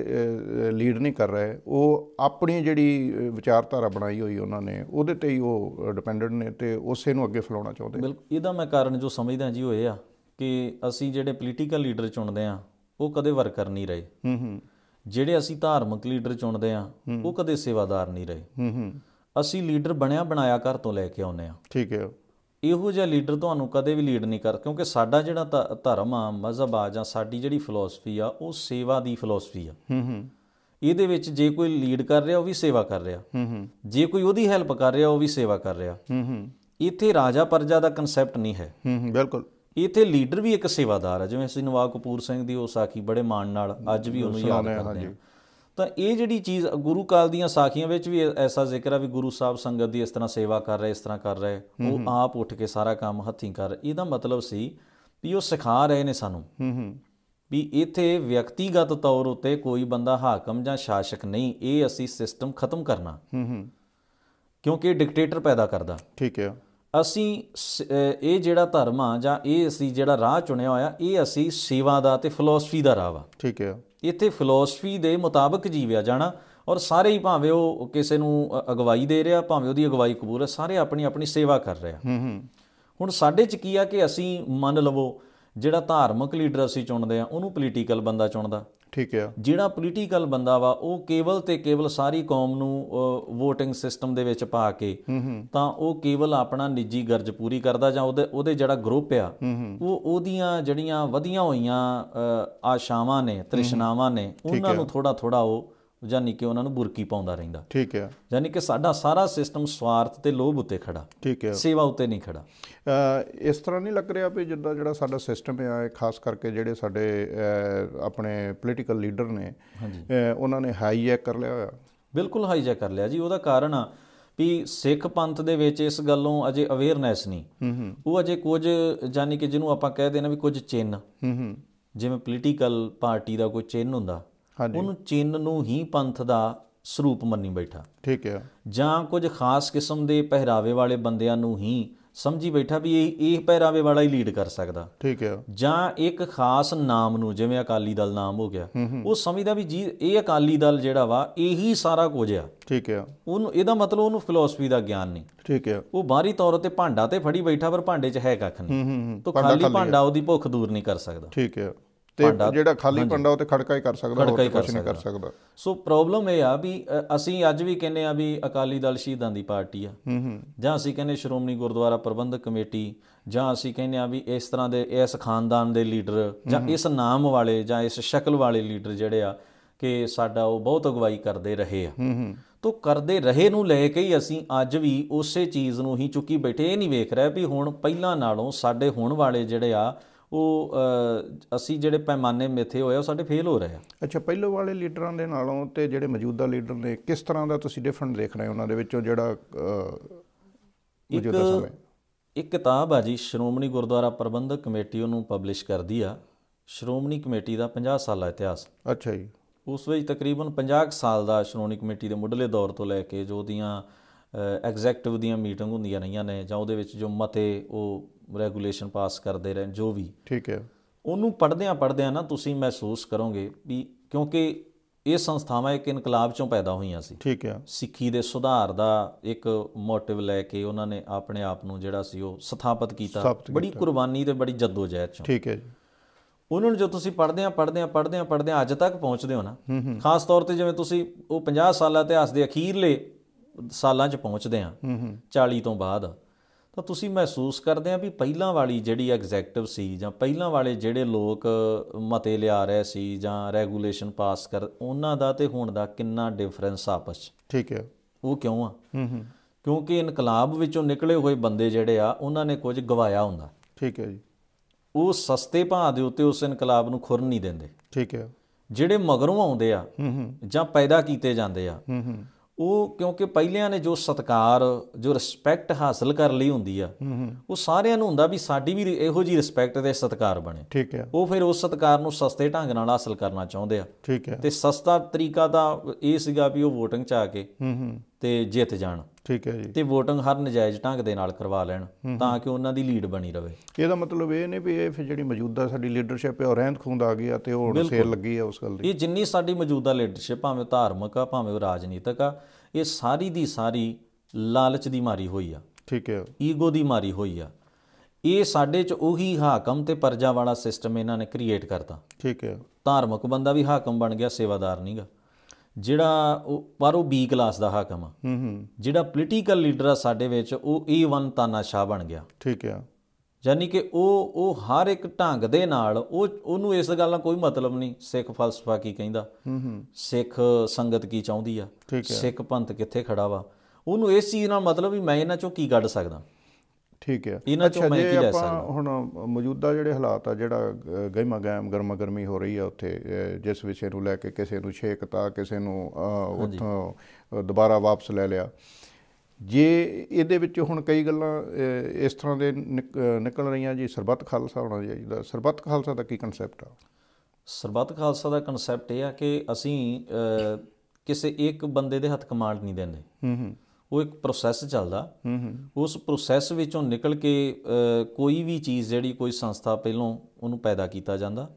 ਲੀਡ ਨਹੀਂ ਕਰ ਰਹੇ ਉਹ ਆਪਣੀ ਜਿਹੜੀ ਵਿਚਾਰਧਾਰਾ ਬਣਾਈ ਹੋਈ ਉਹਨਾਂ ਨੇ ਉਹਦੇ ਤੇ ਹੀ ਉਹ ਡਿਪੈਂਡੈਂਟ ਨੇ ਤੇ ਉਸੇ ਨੂੰ ਅੱਗੇ ਫਲਾਉਣਾ ਚਾਹੁੰਦੇ ਬਿਲਕੁਲ ਇਹਦਾ ਮੈਂ ਕਾਰਨ ਜੋ ਸਮਝਦਾ ਜੀ ਉਹ ਇਹ ਆ ਕਿ ਅਸੀਂ ਜਿਹੜੇ ਪੋਲੀਟੀਕਲ ਲੀਡਰ ਚੁਣਦੇ ਆ ਉਹ ਕਦੇ ਵਰਕਰ ਨਹੀਂ ਰਹੇ ਹੂੰ ਹੂੰ ਜਿਹੜੇ ਅਸੀਂ ਧਾਰਮਿਕ ਲੀਡਰ ਚੁਣਦੇ ਆ ਉਹ ਕਦੇ ਸੇਵਾਦਾਰ ਨਹੀਂ ਰਹੇ ਹੂੰ ਹੂੰ ਅਸੀਂ ਲੀਡਰ ਬਣਿਆ ਬਣਾਇਆ ਘਰ ਤੋਂ ਲੈ ਕੇ ਆਉਨੇ ਆ ਠੀਕ ਹੈ ਇਹੋ ਜਿਹਾ ਲੀਡਰ ਤੁਹਾਨੂੰ ਕਦੇ ਵੀ ਲੀਡ ਨਹੀਂ ਕਰ ਕਿਉਂਕਿ ਸਾਡਾ ਜਿਹੜਾ ਧਰਮ ਆ ਮਜ਼ਹਬ ਆ ਜਾਂ ਸਾਡੀ ਜਿਹੜੀ ਫਿਲਾਸਫੀ ਆ ਉਹ ਸੇਵਾ ਦੀ ਫਿਲਾਸਫੀ ਆ ਹੂੰ ਹੂੰ ਇਹਦੇ ਵਿੱਚ ਜੇ ਕੋਈ ਲੀਡ ਕਰ ਰਿਹਾ ਉਹ ਵੀ ਸੇਵਾ ਕਰ ਰਿਹਾ ਹੂੰ ਹੂੰ ਜੇ ਕੋਈ ਉਹਦੀ ਹੈਲਪ ਕਰ ਰਿਹਾ ਉਹ ਵੀ ਸੇਵਾ ਕਰ ਰਿਹਾ ਹੂੰ ਹੂੰ ਇੱਥੇ ਰਾਜਾ ਪਰਜਾ ਦਾ ਕਨਸੈਪਟ ਨਹੀਂ ਹੈ ਹੂੰ ਹੂੰ ਬਿਲਕੁਲ ਇਥੇ ਲੀਡਰ ਵੀ ਇੱਕ ਸੇਵਾਦਾਰ ਹੈ ਜਿਵੇਂ ਅਸੀਂ ਨਵਾਬ ਕਪੂਰ ਸਿੰਘ ਦੀ ਉਹ ਸਾਖੀ ਬੜੇ ਮਾਣ ਨਾਲ ਅੱਜ ਵੀ ਉਹਨੂੰ ਯਾਦ ਕਰਦੇ ਹਾਂ ਤਾਂ ਇਹ ਜਿਹੜੀ ਚੀਜ਼ ਗੁਰੂ ਕਾਲ ਦੀਆਂ ਸਾਖੀਆਂ ਵਿੱਚ ਵੀ ਐਸਾ ਜ਼ਿਕਰ ਆ ਵੀ ਗੁਰੂ ਸਾਹਿਬ ਸੰਗਤ ਦੀ ਇਸ ਤਰ੍ਹਾਂ ਸੇਵਾ ਕਰ ਰਹੇ ਇਸ ਤਰ੍ਹਾਂ ਕਰ ਰਹੇ ਉਹ ਆਪ ਉੱਠ ਕੇ ਸਾਰਾ ਕੰਮ ਹੱਥੀਂ ਕਰ ਇਹਦਾ ਮਤਲਬ ਸੀ ਵੀ ਉਹ ਸਿਖਾ ਰਹੇ ਨੇ ਸਾਨੂੰ ਹੂੰ ਹੂੰ ਵੀ ਇਥੇ ਵਿਅਕਤੀਗਤ ਤੌਰ ਉਤੇ ਕੋਈ ਬੰਦਾ ਹਾਕਮ ਜਾਂ ਸ਼ਾਸਕ ਨਹੀਂ ਇਹ ਅਸੀਂ ਸਿਸਟਮ ਖਤਮ ਕਰਨਾ ਹੂੰ ਹੂੰ ਕਿਉਂਕਿ ਡਿਕਟੇਟਰ ਪੈਦਾ ਕਰਦਾ ਠੀਕ ਹੈ ਅਸੀਂ ਇਹ ਜਿਹੜਾ ਧਰਮ ਆ ਜਾਂ ਇਹ ਅਸੀਂ ਜਿਹੜਾ ਰਾਹ ਚੁਣਿਆ ਹੋਇਆ ਇਹ ਅਸੀਂ ਸੇਵਾ ਦਾ ਤੇ ਫਿਲਾਸਫੀ ਦਾ ਰਾਹ ਵਾ ਠੀਕ ਹੈ ਇੱਥੇ ਫਿਲਾਸਫੀ ਦੇ ਮੁਤਾਬਕ ਜੀਵਿਆ ਜਾਣਾ ਔਰ ਸਾਰੇ ਹੀ ਭਾਵੇਂ ਉਹ ਕਿਸੇ ਨੂੰ ਅਗਵਾਈ ਦੇ ਰਿਹਾ ਭਾਵੇਂ ਉਹਦੀ ਅਗਵਾਈ ਕਬੂਲ ਹੈ ਸਾਰੇ ਆਪਣੀ ਆਪਣੀ ਸੇਵਾ ਕਰ ਰਿਹਾ ਹੂੰ ਹੂੰ ਹੁਣ ਸਾਡੇ ਚ ਕੀ ਆ ਕਿ ਅਸੀਂ ਮੰਨ ਲਵੋ ਜਿਹੜਾ ਧਾਰਮਿਕ ਲੀਡਰ ਅਸੀਂ ਚੁਣਦੇ ਆ ਉਹਨੂੰ ਪੋਲੀਟੀਕਲ ਬੰਦਾ ਚੁਣਦਾ ਠੀਕ ਹੈ ਜਿਹੜਾ ਪੋਲੀਟੀਕਲ ਬੰਦਾ ਵਾ ਉਹ ਕੇਵਲ ਤੇ ਕੇਵਲ ਸਾਰੀ ਕੌਮ ਨੂੰ VOTING ਸਿਸਟਮ ਦੇ ਵਿੱਚ ਪਾ ਕੇ ਤਾਂ ਉਹ ਕੇਵਲ ਆਪਣਾ ਨਿੱਜੀ ਗਰਜ ਪੂਰੀ ਕਰਦਾ ਜਾਂ ਉਹਦੇ ਉਹਦੇ ਜਿਹੜਾ ਗਰੁੱਪ ਆ ਉਹ ਉਹਦੀਆਂ ਜਿਹੜੀਆਂ ਵਧੀਆਂ ਹੋਈਆਂ ਆਸ਼ਾਵਾਂ ਨੇ ਤ੍ਰਿਸ਼ਨਾਵਾਂ ਨੇ ਉਹਨਾਂ ਨੂੰ ਥੋੜਾ ਥੋੜਾ ਉਹ ਜਾਨੀ ਕਿ ਉਹਨਾਂ ਨੂੰ ਬੁਰਕੀ ਪਾਉਂਦਾ ਰਹਿੰਦਾ ਠੀਕ ਹੈ ਜਾਨੀ ਕਿ ਸਾਡਾ ਸਾਰਾ ਸਿਸਟਮ ਸਵਾਰਥ ਤੇ ਲੋਭ ਉੱਤੇ ਖੜਾ ਠੀਕ ਹੈ ਸੇਵਾ ਉੱਤੇ ਨਹੀਂ ਖੜਾ ਇਸ ਤਰ੍ਹਾਂ ਨਹੀਂ ਲੱਗ ਰਿਹਾ ਵੀ ਜਿੱਦਾਂ ਜਿਹੜਾ ਸਾਡਾ ਸਿਸਟਮ ਹੈ ਖਾਸ ਕਰਕੇ ਜਿਹੜੇ ਸਾਡੇ ਆਪਣੇ ਪੋਲੀਟੀਕਲ ਲੀਡਰ ਨੇ ਉਹਨਾਂ ਨੇ ਹਾਈਜੈਕ ਕਰ ਲਿਆ ਹੋਇਆ ਬਿਲਕੁਲ ਹਾਈਜੈਕ ਕਰ ਲਿਆ ਜੀ ਉਹਦਾ ਕਾਰਨ ਆ ਵੀ ਸਿੱਖ ਪੰਥ ਦੇ ਵਿੱਚ ਇਸ ਗੱਲੋਂ ਅਜੇ ਅਵੇਅਰਨੈਸ ਨਹੀਂ ਉਹ ਅਜੇ ਕੁਝ ਜਾਨੀ ਕਿ ਜਿਹਨੂੰ ਆਪਾਂ ਕਹਿ ਦੇਣਾ ਵੀ ਕੁਝ ਚਿੰਨ ਜਿਵੇਂ ਪੋਲੀਟੀਕਲ ਪਾਰਟੀ ਦਾ ਕੋਈ ਚਿੰਨ ਹੁੰਦਾ ਉਹਨੂੰ ਚਿੰਨ ਨੂੰ ਹੀ ਪੰਥ ਦਾ ਸਰੂਪ ਮੰਨੀ ਬੈਠਾ ਠੀਕ ਹੈ ਜਾਂ ਕੁਝ ਖਾਸ ਕਿਸਮ ਦੇ ਪਹਿਰਾਵੇ ਵਾਲੇ ਬੰਦਿਆਂ ਨੂੰ ਹੀ ਸਮਝੀ ਬੈਠਾ ਵੀ ਇਹ ਇਹ ਪਹਿਰਾਵੇ ਵਾਲਾ ਹੀ ਲੀਡ ਕਰ ਸਕਦਾ ਠੀਕ ਹੈ ਜਾਂ ਇੱਕ ਖਾਸ ਨਾਮ ਨੂੰ ਜਿਵੇਂ ਅਕਾਲੀ ਦਲ ਨਾਮ ਹੋ ਗਿਆ ਉਹ ਸਮਝਦਾ ਵੀ ਜੀ ਇਹ ਅਕਾਲੀ ਦਲ ਜਿਹੜਾ ਵਾ ਇਹੀ ਸਾਰਾ ਕੁਝ ਆ ਠੀਕ ਹੈ ਉਹਨੂੰ ਇਹਦਾ ਮਤਲਬ ਉਹਨੂੰ ਫਿਲਾਸਫੀ ਦਾ ਗਿਆਨ ਨਹੀਂ ਠੀਕ ਹੈ ਉਹ ਬਾਹਰੀ ਤੌਰ ਤੇ ਭਾਂਡਾ ਤੇ ਫੜੀ ਬੈਠਾ ਪਰ ਭਾਂਡੇ 'ਚ ਹੈ ਕੱਖ ਨਹੀਂ ਤਾਂ ਖਾਲੀ ਭਾਂਡਾ ਉਹਦੀ ਭੁੱਖ ਦੂਰ ਨਹੀਂ ਕਰ ਸਕਦਾ ਠੀਕ ਹੈ ਤੇ ਜਿਹੜਾ ਖਾਲੀ ਪੰਡਾ ਉਹ ਤੇ ਖੜਕਾ ਹੀ ਕਰ ਸਕਦਾ ਹੋਰ ਕੁਝ ਨਹੀਂ ਕਰ ਸਕਦਾ ਸੋ ਪ੍ਰੋਬਲਮ ਇਹ ਆ ਵੀ ਅਸੀਂ ਅੱਜ ਵੀ ਕਹਿੰਦੇ ਆ ਵੀ ਅਕਾਲੀ ਦਲ ਸ਼ਹੀਦਾਂ ਦੀ ਪਾਰਟੀ ਆ ਜਾਂ ਅਸੀਂ ਕਹਿੰਦੇ ਸ਼੍ਰੋਮਣੀ ਗੁਰਦੁਆਰਾ ਪ੍ਰਬੰਧਕ ਕਮੇਟੀ ਜਾਂ ਅਸੀਂ ਕਹਿੰਦੇ ਆ ਵੀ ਇਸ ਤਰ੍ਹਾਂ ਦੇ ਇਸ ਖਾਨਦਾਨ ਦੇ ਲੀਡਰ ਜਾਂ ਇਸ ਨਾਮ ਵਾਲੇ ਜਾਂ ਇਸ ਸ਼ਕਲ ਵਾਲੇ ਲੀਡਰ ਜਿਹੜੇ ਆ ਕਿ ਸਾਡਾ ਉਹ ਬਹੁਤ ਅਗਵਾਈ ਕਰਦੇ ਰਹੇ ਆ ਤੋ ਕਰਦੇ ਰਹੇ ਨੂੰ ਲੈ ਕੇ ਹੀ ਅਸੀਂ ਅੱਜ ਵੀ ਉਸੇ ਚੀਜ਼ ਨੂੰ ਹੀ ਚੁੱਕੀ ਬੈਠੇ ਇਹ ਨਹੀਂ ਵੇਖ ਰਿਹਾ ਵੀ ਹੁਣ ਪਹਿਲਾਂ ਨਾਲੋਂ ਸਾਡੇ ਹੋਣ ਵਾਲੇ ਜਿਹੜੇ ਆ ਉਹ ਅਸੀਂ ਜਿਹੜੇ ਪੈਮਾਨੇ ਮਿੱਥੇ ਹੋਏ ਉਹ ਸਾਡੇ ਫੇਲ ਹੋ ਰਹੇ ਆ ਅੱਛਾ ਪਹਿਲੋ ਵਾਲੇ ਲੀਡਰਾਂ ਦੇ ਨਾਲੋਂ ਤੇ ਜਿਹੜੇ ਮੌਜੂਦਾ ਲੀਡਰ ਨੇ ਕਿਸ ਤਰ੍ਹਾਂ ਦਾ ਤੁਸੀਂ ਡਿਫਰੈਂਟ ਦੇਖ ਰਹੇ ਹੋ ਉਹਨਾਂ ਦੇ ਵਿੱਚੋਂ ਜਿਹੜਾ ਮੌਜੂਦਾ ਸਮੇਂ ਇੱਕ ਕਿਤਾਬ ਆ ਜੀ ਸ਼੍ਰੋਮਣੀ ਗੁਰਦੁਆਰਾ ਪ੍ਰਬੰਧਕ ਕਮੇਟੀ ਉਹਨੂੰ ਪਬਲਿਸ਼ ਕਰਦੀ ਆ ਸ਼੍ਰੋਮਣੀ ਕਮੇਟੀ ਦਾ 50 ਸਾਲ ਦਾ ਇਤਿਹਾਸ ਅੱਛਾ ਜੀ ਉਸ ਵਿੱਚ ਤਕਰੀਬਨ 50 ਸਾਲ ਦਾ ਸ਼੍ਰੋਮਣੀ ਕਮੇਟੀ ਦੇ ਮੁੱਢਲੇ ਦੌਰ ਤੋਂ ਲੈ ਕੇ ਜੋ ਦੀਆਂ ਐਗਜ਼ੈਕਟਿਵ ਦੀਆਂ ਮੀਟਿੰਗ ਹੁੰਦੀਆਂ ਰਹੀਆਂ ਨੇ ਜਾਂ ਉਹਦੇ ਵਿੱਚ ਜੋ ਮਤੇ ਉਹ ਰੈਗੂਲੇਸ਼ਨ ਪਾਸ ਕਰਦੇ ਰਹੇ ਜੋ ਵੀ ਠੀਕ ਹੈ ਉਹਨੂੰ ਪੜਦਿਆਂ ਪੜਦਿਆਂ ਨਾ ਤੁਸੀਂ ਮਹਿਸੂਸ ਕਰੋਗੇ ਵੀ ਕਿਉਂਕਿ ਇਹ ਸੰਸਥਾਵਾਂ ਇੱਕ ਇਨਕਲਾਬ ਚੋਂ ਪੈਦਾ ਹੋਈਆਂ ਸੀ ਠੀਕ ਹੈ ਸਿੱਖੀ ਦੇ ਸੁਧਾਰ ਦਾ ਇੱਕ ਮੋਟਿਵ ਲੈ ਕੇ ਉਹਨਾਂ ਨੇ ਆਪਣੇ ਆਪ ਨੂੰ ਜਿਹੜਾ ਸੀ ਉਹ ਸਥਾਪਿਤ ਕੀਤਾ ਬੜੀ ਕੁਰਬਾਨੀ ਤੇ ਬੜੀ ਜਦੋਜਹਿਦ ਚੋਂ ਠੀਕ ਹੈ ਜੀ ਉਹਨਾਂ ਨੂੰ ਜੋ ਤੁਸੀਂ ਪੜਦੇ ਆ ਪੜਦੇ ਆ ਪੜਦੇ ਆ ਪੜਦੇ ਆ ਅੱਜ ਤੱਕ ਪਹੁੰਚਦੇ ਹੋ ਨਾ ਖਾਸ ਤੌਰ ਤੇ ਜਿਵੇਂ ਤੁਸੀਂ ਉਹ 50 ਸਾਲਾ ਇਤਿਹਾਸ ਦੇ ਅਖੀਰਲੇ ਸਾਲਾਂ 'ਚ ਪਹੁੰਚਦੇ ਆ 40 ਤੋਂ ਬਾਅਦ ਤਾਂ ਤੁਸੀਂ ਮਹਿਸੂਸ ਕਰਦੇ ਆ ਵੀ ਪਹਿਲਾਂ ਵਾਲੀ ਜਿਹੜੀ ਐਗਜ਼ੈਕਟਿਵ ਸੀ ਜਾਂ ਪਹਿਲਾਂ ਵਾਲੇ ਜਿਹੜੇ ਲੋਕ ਮਤੇ ਲਿਆ ਰਹੇ ਸੀ ਜਾਂ ਰੈਗੂਲੇਸ਼ਨ ਪਾਸ ਕਰ ਉਹਨਾਂ ਦਾ ਤੇ ਹੁਣ ਦਾ ਕਿੰਨਾ ਡਿਫਰੈਂਸ ਆਪਸ 'ਚ ਠੀਕ ਹੈ ਉਹ ਕਿਉਂ ਆ ਹੂੰ ਹੂੰ ਕਿਉਂਕਿ ਇਨਕਲਾਬ ਵਿੱਚੋਂ ਨਿਕਲੇ ਹੋਏ ਬੰਦੇ ਜਿਹੜੇ ਆ ਉਹਨਾਂ ਨੇ ਕੁਝ ਗਵਾਇਆ ਹੁੰਦਾ ਠੀਕ ਹੈ ਜੀ ਉਹ ਸਸਤੇ ਭਾਅ ਦੇ ਉੱਤੇ ਉਸ ਇਨਕਲਾਬ ਨੂੰ ਖੁਰਨ ਨਹੀਂ ਦਿੰਦੇ ਠੀਕ ਹੈ ਜਿਹੜੇ ਮਗਰੋਂ ਆਉਂਦੇ ਆ ਹੂੰ ਹੂੰ ਜਾਂ ਪੈਦਾ ਕੀਤੇ ਜਾਂਦੇ ਆ ਹੂੰ ਹੂੰ ਉਹ ਕਿਉਂਕਿ ਪਹਿਲਿਆਂ ਨੇ ਜੋ ਸਤਕਾਰ ਜੋ ਰਿਸਪੈਕਟ ਹਾਸਲ ਕਰ ਲਈ ਹੁੰਦੀ ਆ ਉਹ ਸਾਰਿਆਂ ਨੂੰ ਹੁੰਦਾ ਵੀ ਸਾਡੀ ਵੀ ਇਹੋ ਜੀ ਰਿਸਪੈਕਟ ਤੇ ਸਤਕਾਰ ਬਣੇ ਠੀਕ ਹੈ ਉਹ ਫਿਰ ਉਸ ਸਤਕਾਰ ਨੂੰ ਸਸਤੇ ਢੰਗ ਨਾਲ ਹਾਸਲ ਕਰਨਾ ਚਾਹੁੰਦੇ ਆ ਠੀਕ ਹੈ ਤੇ ਸਸਤਾ ਤਰੀਕਾ ਤਾਂ ਇਹ ਸੀਗਾ ਵੀ ਉਹ VOTING ਚ ਆ ਕੇ ਤੇ ਜਿੱਤ ਜਾਣ ਠੀਕ ਹੈ ਜੀ ਤੇ VOTING ਹਰ ਨਜਾਇਜ਼ ਢੰਗ ਦੇ ਨਾਲ ਕਰਵਾ ਲੈਣ ਤਾਂ ਕਿ ਉਹਨਾਂ ਦੀ ਲੀਡ ਬਣੀ ਰਵੇ ਇਹਦਾ ਮਤਲਬ ਇਹ ਨਹੀਂ ਵੀ ਇਹ ਫਿਰ ਜਿਹੜੀ ਮੌਜੂਦਾ ਸਾਡੀ ਲੀਡਰਸ਼ਿਪ ਹੈ ਉਹ ਰਹਿੰਦ ਖੁੰਦ ਆ ਗਈ ਆ ਤੇ ਉਹ ਸੇਲ ਲੱਗੀ ਆ ਉਸ ਗੱਲ ਦੀ ਇਹ ਜਿੰਨੀ ਸਾਡੀ ਮੌਜੂਦਾ ਲੀਡਰਸ਼ਿਪ ਭਾਵੇਂ ਧਾਰਮਿਕ ਆ ਭਾਵੇਂ ਰਾਜਨੀਤਿਕ ਆ ਇਹ ਸਾਰੀ ਦੀ ਸਾਰੀ ਲਾਲਚ ਦੀ ਮਾਰੀ ਹੋਈ ਆ ਠੀਕ ਹੈ ਈਗੋ ਦੀ ਮਾਰੀ ਹੋਈ ਆ ਇਹ ਸਾਡੇ ਚ ਉਹੀ ਹਾਕਮ ਤੇ ਪਰਜਾ ਵਾਲਾ ਸਿਸਟਮ ਇਹਨਾਂ ਨੇ ਕ੍ਰੀਏਟ ਕਰਤਾ ਠੀਕ ਹੈ ਧਾਰਮਿਕ ਬੰਦਾ ਵੀ ਹਾਕਮ ਬਣ ਗਿਆ ਸੇਵਾਦਾਰ ਨਹੀਂਗਾ ਜਿਹੜਾ ਉਹ ਪਰ ਉਹ ਬੀ ਕਲਾਸ ਦਾ ਹਾਕਮ ਹੂੰ ਹੂੰ ਜਿਹੜਾ ਪੋਲੀਟੀਕਲ ਲੀਡਰ ਆ ਸਾਡੇ ਵਿੱਚ ਉਹ A1 ਤਾਨਾਸ਼ਾ ਬਣ ਗਿਆ ਠੀਕ ਆ ਯਾਨੀ ਕਿ ਉਹ ਉਹ ਹਰ ਇੱਕ ਢੰਗ ਦੇ ਨਾਲ ਉਹ ਉਹਨੂੰ ਇਸ ਗੱਲ ਨਾਲ ਕੋਈ ਮਤਲਬ ਨਹੀਂ ਸਿੱਖ ਫਲਸਫਾ ਕੀ ਕਹਿੰਦਾ ਹੂੰ ਹੂੰ ਸਿੱਖ ਸੰਗਤ ਕੀ ਚਾਹੁੰਦੀ ਆ ਸਿੱਖ ਪੰਥ ਕਿੱਥੇ ਖੜਾ ਵਾ ਉਹਨੂੰ ਇਸ ਚੀਜ਼ ਨਾਲ ਮਤਲਬ ਵੀ ਮੈਂ ਇਹਨਾਂ ਚੋਂ ਕੀ ਕੱਢ ਸਕਦਾ ਠੀਕ ਹੈ ਇਹਨਾਂ ਚੋਂ ਮੈਂ ਕੀ ਲੈ ਸਕਦਾ ਹੁਣ ਮੌਜੂਦਾ ਜਿਹੜੇ ਹਾਲਾਤ ਆ ਜਿਹੜਾ ਗਹਿਮਾ ਗਹਿਮ ਗਰਮਾ ਗਰਮੀ ਹੋ ਰਹੀ ਆ ਉੱਥੇ ਜਿਸ ਵਿਸ਼ੇ ਨੂੰ ਲੈ ਕੇ ਕਿਸੇ ਨੂੰ ਛੇਕਤਾ ਕਿਸੇ ਨੂੰ ਉੱਥੋਂ ਦੁਬਾਰਾ ਵਾਪਸ ਲੈ ਲਿਆ ਜੇ ਇਹਦੇ ਵਿੱਚ ਹੁਣ ਕਈ ਗੱਲਾਂ ਇਸ ਤਰ੍ਹਾਂ ਦੇ ਨਿਕਲ ਰਹੀਆਂ ਜੀ ਸਰਬੱਤ ਖਾਲਸਾ ਹੋਣਾ ਚਾਹੀਦਾ ਸਰਬੱਤ ਖਾਲਸਾ ਦਾ ਕੀ ਕਨਸੈਪਟ ਆ ਸਰਬੱਤ ਖਾਲਸਾ ਦਾ ਕਨਸੈਪਟ ਇਹ ਆ ਕਿ ਅਸੀਂ ਕਿਸੇ ਇੱਕ ਬੰਦੇ ਦੇ ਹੱਥ ਕਮਾਂਡ ਨਹੀਂ ਦਿੰਦੇ ਹੂੰ ਹੂੰ ਉਹ ਇੱਕ ਪ੍ਰੋਸੈਸ ਚੱਲਦਾ ਉਸ ਪ੍ਰੋਸੈਸ ਵਿੱਚੋਂ ਨਿਕਲ ਕੇ ਕੋਈ ਵੀ ਚੀਜ਼ ਜਿਹੜੀ ਕੋਈ ਸੰਸਥਾ ਪਹਿਲਾਂ ਉਹਨੂੰ ਪੈਦਾ ਕੀਤਾ ਜਾਂਦਾ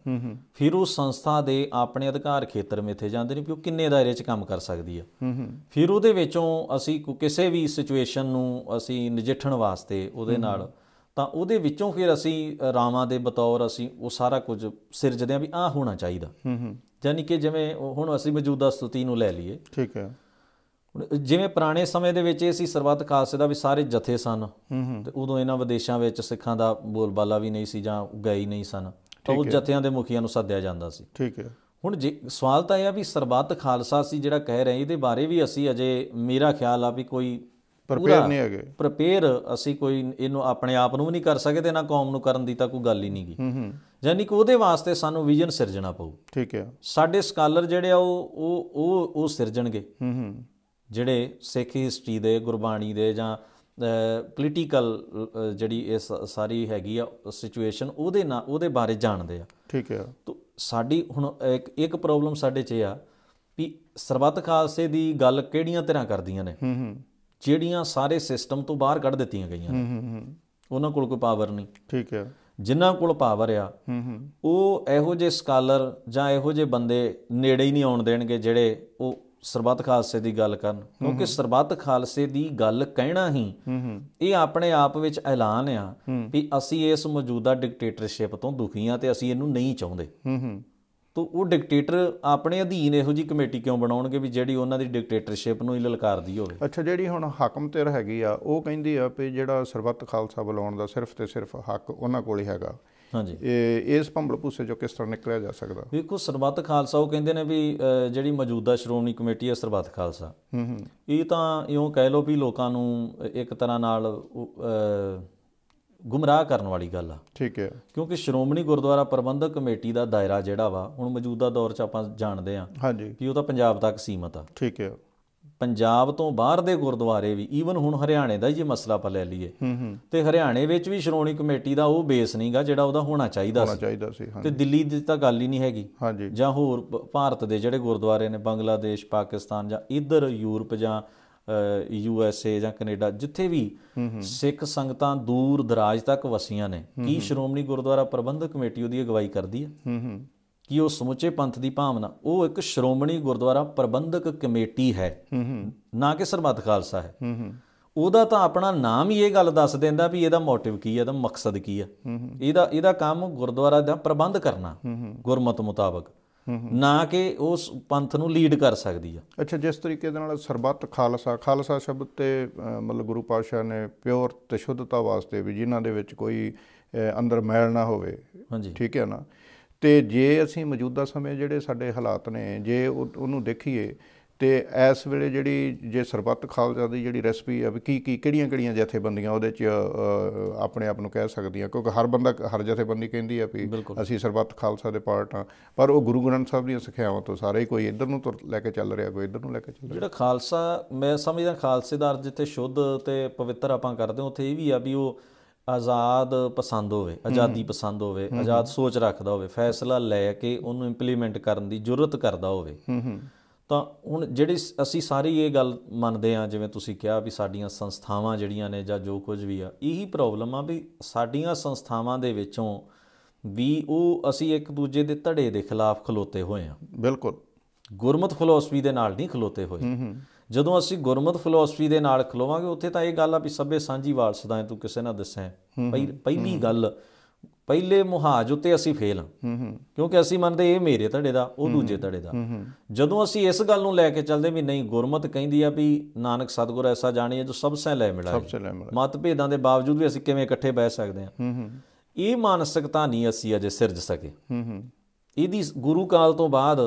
ਫਿਰ ਉਹ ਸੰਸਥਾ ਦੇ ਆਪਣੇ ਅਧਿਕਾਰ ਖੇਤਰ ਮੇਥੇ ਜਾਂਦੇ ਨੇ ਕਿ ਉਹ ਕਿੰਨੇ ਦਾਇਰੇ 'ਚ ਕੰਮ ਕਰ ਸਕਦੀ ਆ ਫਿਰ ਉਹਦੇ ਵਿੱਚੋਂ ਅਸੀਂ ਕਿਸੇ ਵੀ ਸਿਚੁਏਸ਼ਨ ਨੂੰ ਅਸੀਂ ਨਜਿੱਠਣ ਵਾਸਤੇ ਉਹਦੇ ਨਾਲ ਤਾਂ ਉਹਦੇ ਵਿੱਚੋਂ ਫਿਰ ਅਸੀਂ ਰਾਵਾਂ ਦੇ ਬਤੌਰ ਅਸੀਂ ਉਹ ਸਾਰਾ ਕੁਝ ਸਿਰਜਦੇ ਆ ਵੀ ਆ ਹੋਣਾ ਚਾਹੀਦਾ ਯਾਨੀ ਕਿ ਜਿਵੇਂ ਹੁਣ ਅਸੀਂ ਮੌਜੂਦਾ ਸਥਿਤੀ ਨੂੰ ਲੈ ਲਈਏ ਠੀਕ ਹੈ ਜਿਵੇਂ ਪੁਰਾਣੇ ਸਮੇਂ ਦੇ ਵਿੱਚ ਇਹ ਸੀ ਸਰਬੱਤ ਖਾਲਸੇ ਦਾ ਵੀ ਸਾਰੇ ਜਥੇ ਸਨ ਤੇ ਉਦੋਂ ਇਹਨਾਂ ਵਿਦੇਸ਼ਾਂ ਵਿੱਚ ਸਿੱਖਾਂ ਦਾ ਬੋਲਬਾਲਾ ਵੀ ਨਹੀਂ ਸੀ ਜਾਂ ਗਏ ਨਹੀਂ ਸਨ ਤਾਂ ਉਹ ਜਥਿਆਂ ਦੇ ਮੁਖੀਆਂ ਨੂੰ ਸੱਦਿਆ ਜਾਂਦਾ ਸੀ ਠੀਕ ਹੈ ਹੁਣ ਜੇ ਸਵਾਲ ਤਾਂ ਇਹ ਆ ਵੀ ਸਰਬੱਤ ਖਾਲਸਾ ਸੀ ਜਿਹੜਾ ਕਹਿ ਰਹੇ ਇਹਦੇ ਬਾਰੇ ਵੀ ਅਸੀਂ ਅਜੇ ਮੇਰਾ ਖਿਆਲ ਆ ਵੀ ਕੋਈ ਪ੍ਰਪੇਅਰ ਨਹੀਂ ਹੈਗੇ ਪ੍ਰਪੇਅਰ ਅਸੀਂ ਕੋਈ ਇਹਨੂੰ ਆਪਣੇ ਆਪ ਨੂੰ ਵੀ ਨਹੀਂ ਕਰ ਸਕਦੇ ਨਾ ਕੌਮ ਨੂੰ ਕਰਨ ਦੀ ਤਾਂ ਕੋਈ ਗੱਲ ਹੀ ਨਹੀਂ ਗਈ ਯਾਨੀ ਕਿ ਉਹਦੇ ਵਾਸਤੇ ਸਾਨੂੰ ਵਿਜ਼ਨ ਸਿਰਜਣਾ ਪਊ ਠੀਕ ਹੈ ਸਾਡੇ ਸਕਾਲਰ ਜਿਹੜੇ ਆ ਉਹ ਉਹ ਉਹ ਸਿਰਜਣਗੇ ਹੂੰ ਹੂੰ ਜਿਹੜੇ ਸਿੱਖ ਹਿਸਟਰੀ ਦੇ ਗੁਰਬਾਣੀ ਦੇ ਜਾਂ ਪੋਲੀਟੀਕਲ ਜਿਹੜੀ ਇਹ ਸਾਰੀ ਹੈਗੀ ਆ ਸਿਚੁਏਸ਼ਨ ਉਹਦੇ ਨਾਲ ਉਹਦੇ ਬਾਰੇ ਜਾਣਦੇ ਆ ਠੀਕ ਹੈ ਤਾਂ ਸਾਡੀ ਹੁਣ ਇੱਕ ਇੱਕ ਪ੍ਰੋਬਲਮ ਸਾਡੇ 'ਚ ਆ ਵੀ ਸਰਬੱਤ ਖਾਲਸੇ ਦੀ ਗੱਲ ਕਿਹੜੀਆਂ ਤਰ੍ਹਾਂ ਕਰਦੀਆਂ ਨੇ ਹੂੰ ਹੂੰ ਜਿਹੜੀਆਂ ਸਾਰੇ ਸਿਸਟਮ ਤੋਂ ਬਾਹਰ ਕੱਢ ਦਿੱਤੀਆਂ ਗਈਆਂ ਹੂੰ ਹੂੰ ਉਹਨਾਂ ਕੋਲ ਕੋਈ ਪਾਵਰ ਨਹੀਂ ਠੀਕ ਹੈ ਜਿਨ੍ਹਾਂ ਕੋਲ ਪਾਵਰ ਆ ਉਹ ਇਹੋ ਜਿਹੇ ਸਕਾਲਰ ਜਾਂ ਇਹੋ ਜਿਹੇ ਬੰਦੇ ਨੇੜੇ ਹੀ ਨਹੀਂ ਆਉਣ ਦੇਣਗੇ ਜਿਹੜੇ ਉਹ ਸਰਬੱਤ ਖਾਲਸੇ ਦੀ ਗੱਲ ਕਰਨ ਕਿਉਂਕਿ ਸਰਬੱਤ ਖਾਲਸੇ ਦੀ ਗੱਲ ਕਹਿਣਾ ਹੀ ਇਹ ਆਪਣੇ ਆਪ ਵਿੱਚ ਐਲਾਨ ਆ ਵੀ ਅਸੀਂ ਇਸ ਮੌਜੂਦਾ ਡਿਕਟੇਟਰਸ਼ਿਪ ਤੋਂ ਦੁਖੀ ਆ ਤੇ ਅਸੀਂ ਇਹਨੂੰ ਨਹੀਂ ਚਾਹੁੰਦੇ ਤੋ ਉਹ ਡਿਕਟੇਟਰ ਆਪਣੇ ਅਧੀਨ ਇਹੋ ਜੀ ਕਮੇਟੀ ਕਿਉਂ ਬਣਾਉਣਗੇ ਵੀ ਜਿਹੜੀ ਉਹਨਾਂ ਦੀ ਡਿਕਟੇਟਰਸ਼ਿਪ ਨੂੰ ਹੀ ਲਲਕਾਰਦੀ ਹੋਵੇ ਅੱਛਾ ਜਿਹੜੀ ਹੁਣ ਹਾਕਮ ਤੇਰ ਹੈਗੀ ਆ ਉਹ ਕਹਿੰਦੀ ਆ ਵੀ ਜਿਹੜਾ ਸਰਬੱਤ ਖਾਲਸਾ ਬੁਲਾਉਣ ਦਾ ਸਿਰਫ ਤੇ ਸਿਰਫ ਹੱਕ ਉਹਨਾਂ ਕੋਲ ਹੀ ਹੈਗਾ ਹਾਂਜੀ ਇਸ ਭੰਬਲ ਭੂਸੇ ਜੋ ਕਿਸ ਤਰ੍ਹਾਂ ਨਿਕਲਿਆ ਜਾ ਸਕਦਾ ਵੇਖੋ ਸਰਬੱਤ ਖਾਲਸਾ ਉਹ ਕਹਿੰਦੇ ਨੇ ਵੀ ਜਿਹੜੀ ਮੌਜੂਦਾ ਸ਼੍ਰੋਮਣੀ ਕਮੇਟੀ ਹੈ ਸਰਬੱਤ ਖਾਲਸਾ ਹੂੰ ਹੂੰ ਇਹ ਤਾਂ ਇਉਂ ਕਹਿ ਲੋ ਵੀ ਲੋਕਾਂ ਨੂੰ ਇੱਕ ਤਰ੍ਹਾਂ ਨਾਲ ਗੁੰਮਰਾਹ ਕਰਨ ਵਾਲੀ ਗੱਲ ਆ ਠੀਕ ਹੈ ਕਿਉਂਕਿ ਸ਼੍ਰੋਮਣੀ ਗੁਰਦੁਆਰਾ ਪ੍ਰਬੰਧਕ ਕਮੇਟੀ ਦਾ ਦਾਇਰਾ ਜਿਹੜਾ ਵਾ ਹੁਣ ਮੌਜੂਦਾ ਦੌਰ 'ਚ ਆਪਾਂ ਜਾਣਦੇ ਆ ਹਾਂਜੀ ਕਿ ਉਹ ਤਾਂ ਪੰਜਾਬ ਤੱਕ ਸੀਮਤ ਆ ਠੀਕ ਹੈ ਪੰਜਾਬ ਤੋਂ ਬਾਹਰ ਦੇ ਗੁਰਦੁਆਰੇ ਵੀ ਈਵਨ ਹੁਣ ਹਰਿਆਣੇ ਦਾ ਜੇ ਮਸਲਾ ਪਾ ਲੈ ਲਈਏ ਤੇ ਹਰਿਆਣੇ ਵਿੱਚ ਵੀ ਸ਼੍ਰੋਮਣੀ ਕਮੇਟੀ ਦਾ ਉਹ ਬੇਸ ਨਹੀਂਗਾ ਜਿਹੜਾ ਉਹਦਾ ਹੋਣਾ ਚਾਹੀਦਾ ਸੀ ਹੋਣਾ ਚਾਹੀਦਾ ਸੀ ਤੇ ਦਿੱਲੀ ਦੀ ਤਾਂ ਗੱਲ ਹੀ ਨਹੀਂ ਹੈਗੀ ਜਾਂ ਹੋਰ ਭਾਰਤ ਦੇ ਜਿਹੜੇ ਗੁਰਦੁਆਰੇ ਨੇ ਬੰਗਲਾਦੇਸ਼ ਪਾਕਿਸਤਾਨ ਜਾਂ ਇਧਰ ਯੂਰਪ ਜਾਂ ਯੂ ਐਸ ਏ ਜਾਂ ਕੈਨੇਡਾ ਜਿੱਥੇ ਵੀ ਸਿੱਖ ਸੰਗਤਾਂ ਦੂਰ ਦਰਾਜ ਤੱਕ ਵਸੀਆਂ ਨੇ ਕੀ ਸ਼੍ਰੋਮਣੀ ਗੁਰਦੁਆਰਾ ਪ੍ਰਬੰਧਕ ਕਮੇਟੀ ਉਹਦੀ ਅਗਵਾਈ ਕਰਦੀ ਹੈ ਕਿ ਉਹ ਸਮੁੱਚੇ ਪੰਥ ਦੀ ਭਾਵਨਾ ਉਹ ਇੱਕ ਸ਼੍ਰੋਮਣੀ ਗੁਰਦੁਆਰਾ ਪ੍ਰਬੰਧਕ ਕਮੇਟੀ ਹੈ ਨਾ ਕਿ ਸਰਬੱਤ ਖਾਲਸਾ ਹੈ ਉਹਦਾ ਤਾਂ ਆਪਣਾ ਨਾਮ ਹੀ ਇਹ ਗੱਲ ਦੱਸ ਦਿੰਦਾ ਵੀ ਇਹਦਾ ਮੋਟਿਵ ਕੀ ਹੈ ਇਹਦਾ ਮਕਸਦ ਕੀ ਹੈ ਇਹਦਾ ਇਹਦਾ ਕੰਮ ਗੁਰਦੁਆਰਾ ਦਾ ਪ੍ਰਬੰਧ ਕਰਨਾ ਗੁਰਮਤ ਮੁਤਾਬਕ ਨਾ ਕਿ ਉਸ ਪੰਥ ਨੂੰ ਲੀਡ ਕਰ ਸਕਦੀ ਆ ਅੱਛਾ ਜਿਸ ਤਰੀਕੇ ਦੇ ਨਾਲ ਸਰਬੱਤ ਖਾਲਸਾ ਖਾਲਸਾ ਸ਼ਬਦ ਤੇ ਮਤਲਬ ਗੁਰੂ ਪਾਤਸ਼ਾਹ ਨੇ ਪਿਓਰ ਤੇ ਸ਼ੁੱਧਤਾ ਵਾਸਤੇ ਵੀ ਜਿਨ੍ਹਾਂ ਦੇ ਵਿੱਚ ਕੋਈ ਅੰਦਰ ਮੈਲ ਨਾ ਹੋਵੇ ਠੀਕ ਹੈ ਨਾ ਤੇ ਜੇ ਅਸੀਂ ਮੌਜੂਦਾ ਸਮੇਂ ਜਿਹੜੇ ਸਾਡੇ ਹਾਲਾਤ ਨੇ ਜੇ ਉਹਨੂੰ ਦੇਖੀਏ ਤੇ ਇਸ ਵੇਲੇ ਜਿਹੜੀ ਜੇ ਸਰਬੱਤ ਖਾਲਸਾ ਦੀ ਜਿਹੜੀ ਰੈਸਪੀ ਹੈ ਵੀ ਕੀ ਕੀ ਕਿਹੜੀਆਂ ਕਿਹੜੀਆਂ ਜਥੇਬੰਦੀਆਂ ਉਹਦੇ 'ਚ ਆਪਣੇ ਆਪ ਨੂੰ ਕਹਿ ਸਕਦੀਆਂ ਕਿਉਂਕਿ ਹਰ ਬੰਦਾ ਹਰ ਜਥੇਬੰਦੀ ਕਹਿੰਦੀ ਆ ਵੀ ਅਸੀਂ ਸਰਬੱਤ ਖਾਲਸਾ ਦੇ ਪਾਰਟ ਆ ਪਰ ਉਹ ਗੁਰੂ ਗ੍ਰੰਥ ਸਾਹਿਬ ਦੀਆਂ ਸਿੱਖਿਆਵਾਂ ਤੋਂ ਸਾਰੇ ਕੋਈ ਇੱਧਰ ਨੂੰ ਤੁਰ ਲੈ ਕੇ ਚੱਲ ਰਿਹਾ ਕੋਈ ਇੱਧਰ ਨੂੰ ਲੈ ਕੇ ਚੱਲ ਰਿਹਾ ਜਿਹੜਾ ਖਾਲਸਾ ਮੈਂ ਸਮਝਦਾ ਖਾਲਸੇ ਦਾ ਅਰਥ ਜਿੱਥੇ ਸ਼ੁੱਧ ਤੇ ਪਵਿੱਤਰ ਆਪਾਂ ਕਰਦੇ ਹਾਂ ਉੱਥੇ ਇਹ ਵੀ ਆ ਵੀ ਉਹ ਆਜ਼ਾਦ ਪਸੰਦ ਹੋਵੇ ਆਜ਼ਾਦੀ ਪਸੰਦ ਹੋਵੇ ਆਜ਼ਾਦ ਸੋਚ ਰੱਖਦਾ ਹੋਵੇ ਫੈਸਲਾ ਲੈ ਕੇ ਉਹਨੂੰ ਇੰਪਲੀਮੈਂਟ ਕਰਨ ਦੀ ਜ਼ਰੂਰਤ ਕਰਦਾ ਹੋਵੇ ਤਾਂ ਹੁਣ ਜਿਹੜੀ ਅਸੀਂ ਸਾਰੀ ਇਹ ਗੱਲ ਮੰਨਦੇ ਆ ਜਿਵੇਂ ਤੁਸੀਂ ਕਿਹਾ ਵੀ ਸਾਡੀਆਂ ਸੰਸਥਾਵਾਂ ਜਿਹੜੀਆਂ ਨੇ ਜਾਂ ਜੋ ਕੁਝ ਵੀ ਆ ਇਹੀ ਪ੍ਰੋਬਲਮ ਆ ਵੀ ਸਾਡੀਆਂ ਸੰਸਥਾਵਾਂ ਦੇ ਵਿੱਚੋਂ ਵੀ ਉਹ ਅਸੀਂ ਇੱਕ ਦੂਜੇ ਦੇ ਧੜੇ ਦੇ ਖਿਲਾਫ ਖਲੋਤੇ ਹੋਏ ਆ ਬਿਲਕੁਲ ਗੁਰਮਤ ਫਲਸਫੀ ਦੇ ਨਾਲ ਨਹੀਂ ਖਲੋਤੇ ਹੋਏ ਹੂੰ ਹੂੰ ਜਦੋਂ ਅਸੀਂ ਗੁਰਮਤ ਫਿਲਾਸਫੀ ਦੇ ਨਾਲ ਖਲੋਵਾਂਗੇ ਉੱਥੇ ਤਾਂ ਇਹ ਗੱਲ ਆ ਵੀ ਸਭੇ ਸਾਂਝੀ ਵਾਰਸਦਾ ਹੈ ਤੂੰ ਕਿਸੇ ਨਾ ਦੱਸਾਂ ਪਹਿਲੀ ਗੱਲ ਪਹਿਲੇ ਮੁਹਾਜ ਉੱਤੇ ਅਸੀਂ ਫੇਲ ਹਾਂ ਕਿਉਂਕਿ ਅਸੀਂ ਮੰਨਦੇ ਇਹ ਮੇਰੇ ਧੜੇ ਦਾ ਉਹ ਦੂਜੇ ਧੜੇ ਦਾ ਜਦੋਂ ਅਸੀਂ ਇਸ ਗੱਲ ਨੂੰ ਲੈ ਕੇ ਚੱਲਦੇ ਵੀ ਨਹੀਂ ਗੁਰਮਤ ਕਹਿੰਦੀ ਆ ਵੀ ਨਾਨਕ ਸਤਗੁਰ ਐਸਾ ਜਾਣੀਏ ਜੋ ਸਭ ਸੇ ਲੈ ਮਿਲਾਏ ਸਭ ਸੇ ਲੈ ਮਿਲਾ ਮਤਭੇਦਾਂ ਦੇ ਬਾਵਜੂਦ ਵੀ ਅਸੀਂ ਕਿਵੇਂ ਇਕੱਠੇ ਬਹਿ ਸਕਦੇ ਹਾਂ ਇਹ ਮਾਨਸਿਕਤਾ ਨਹੀਂ ਅਸੀਂ ਅਜੇ ਸਿਰਜ ਸਕੇ ਇਹਦੀ ਗੁਰੂ ਕਾਲ ਤੋਂ ਬਾਅਦ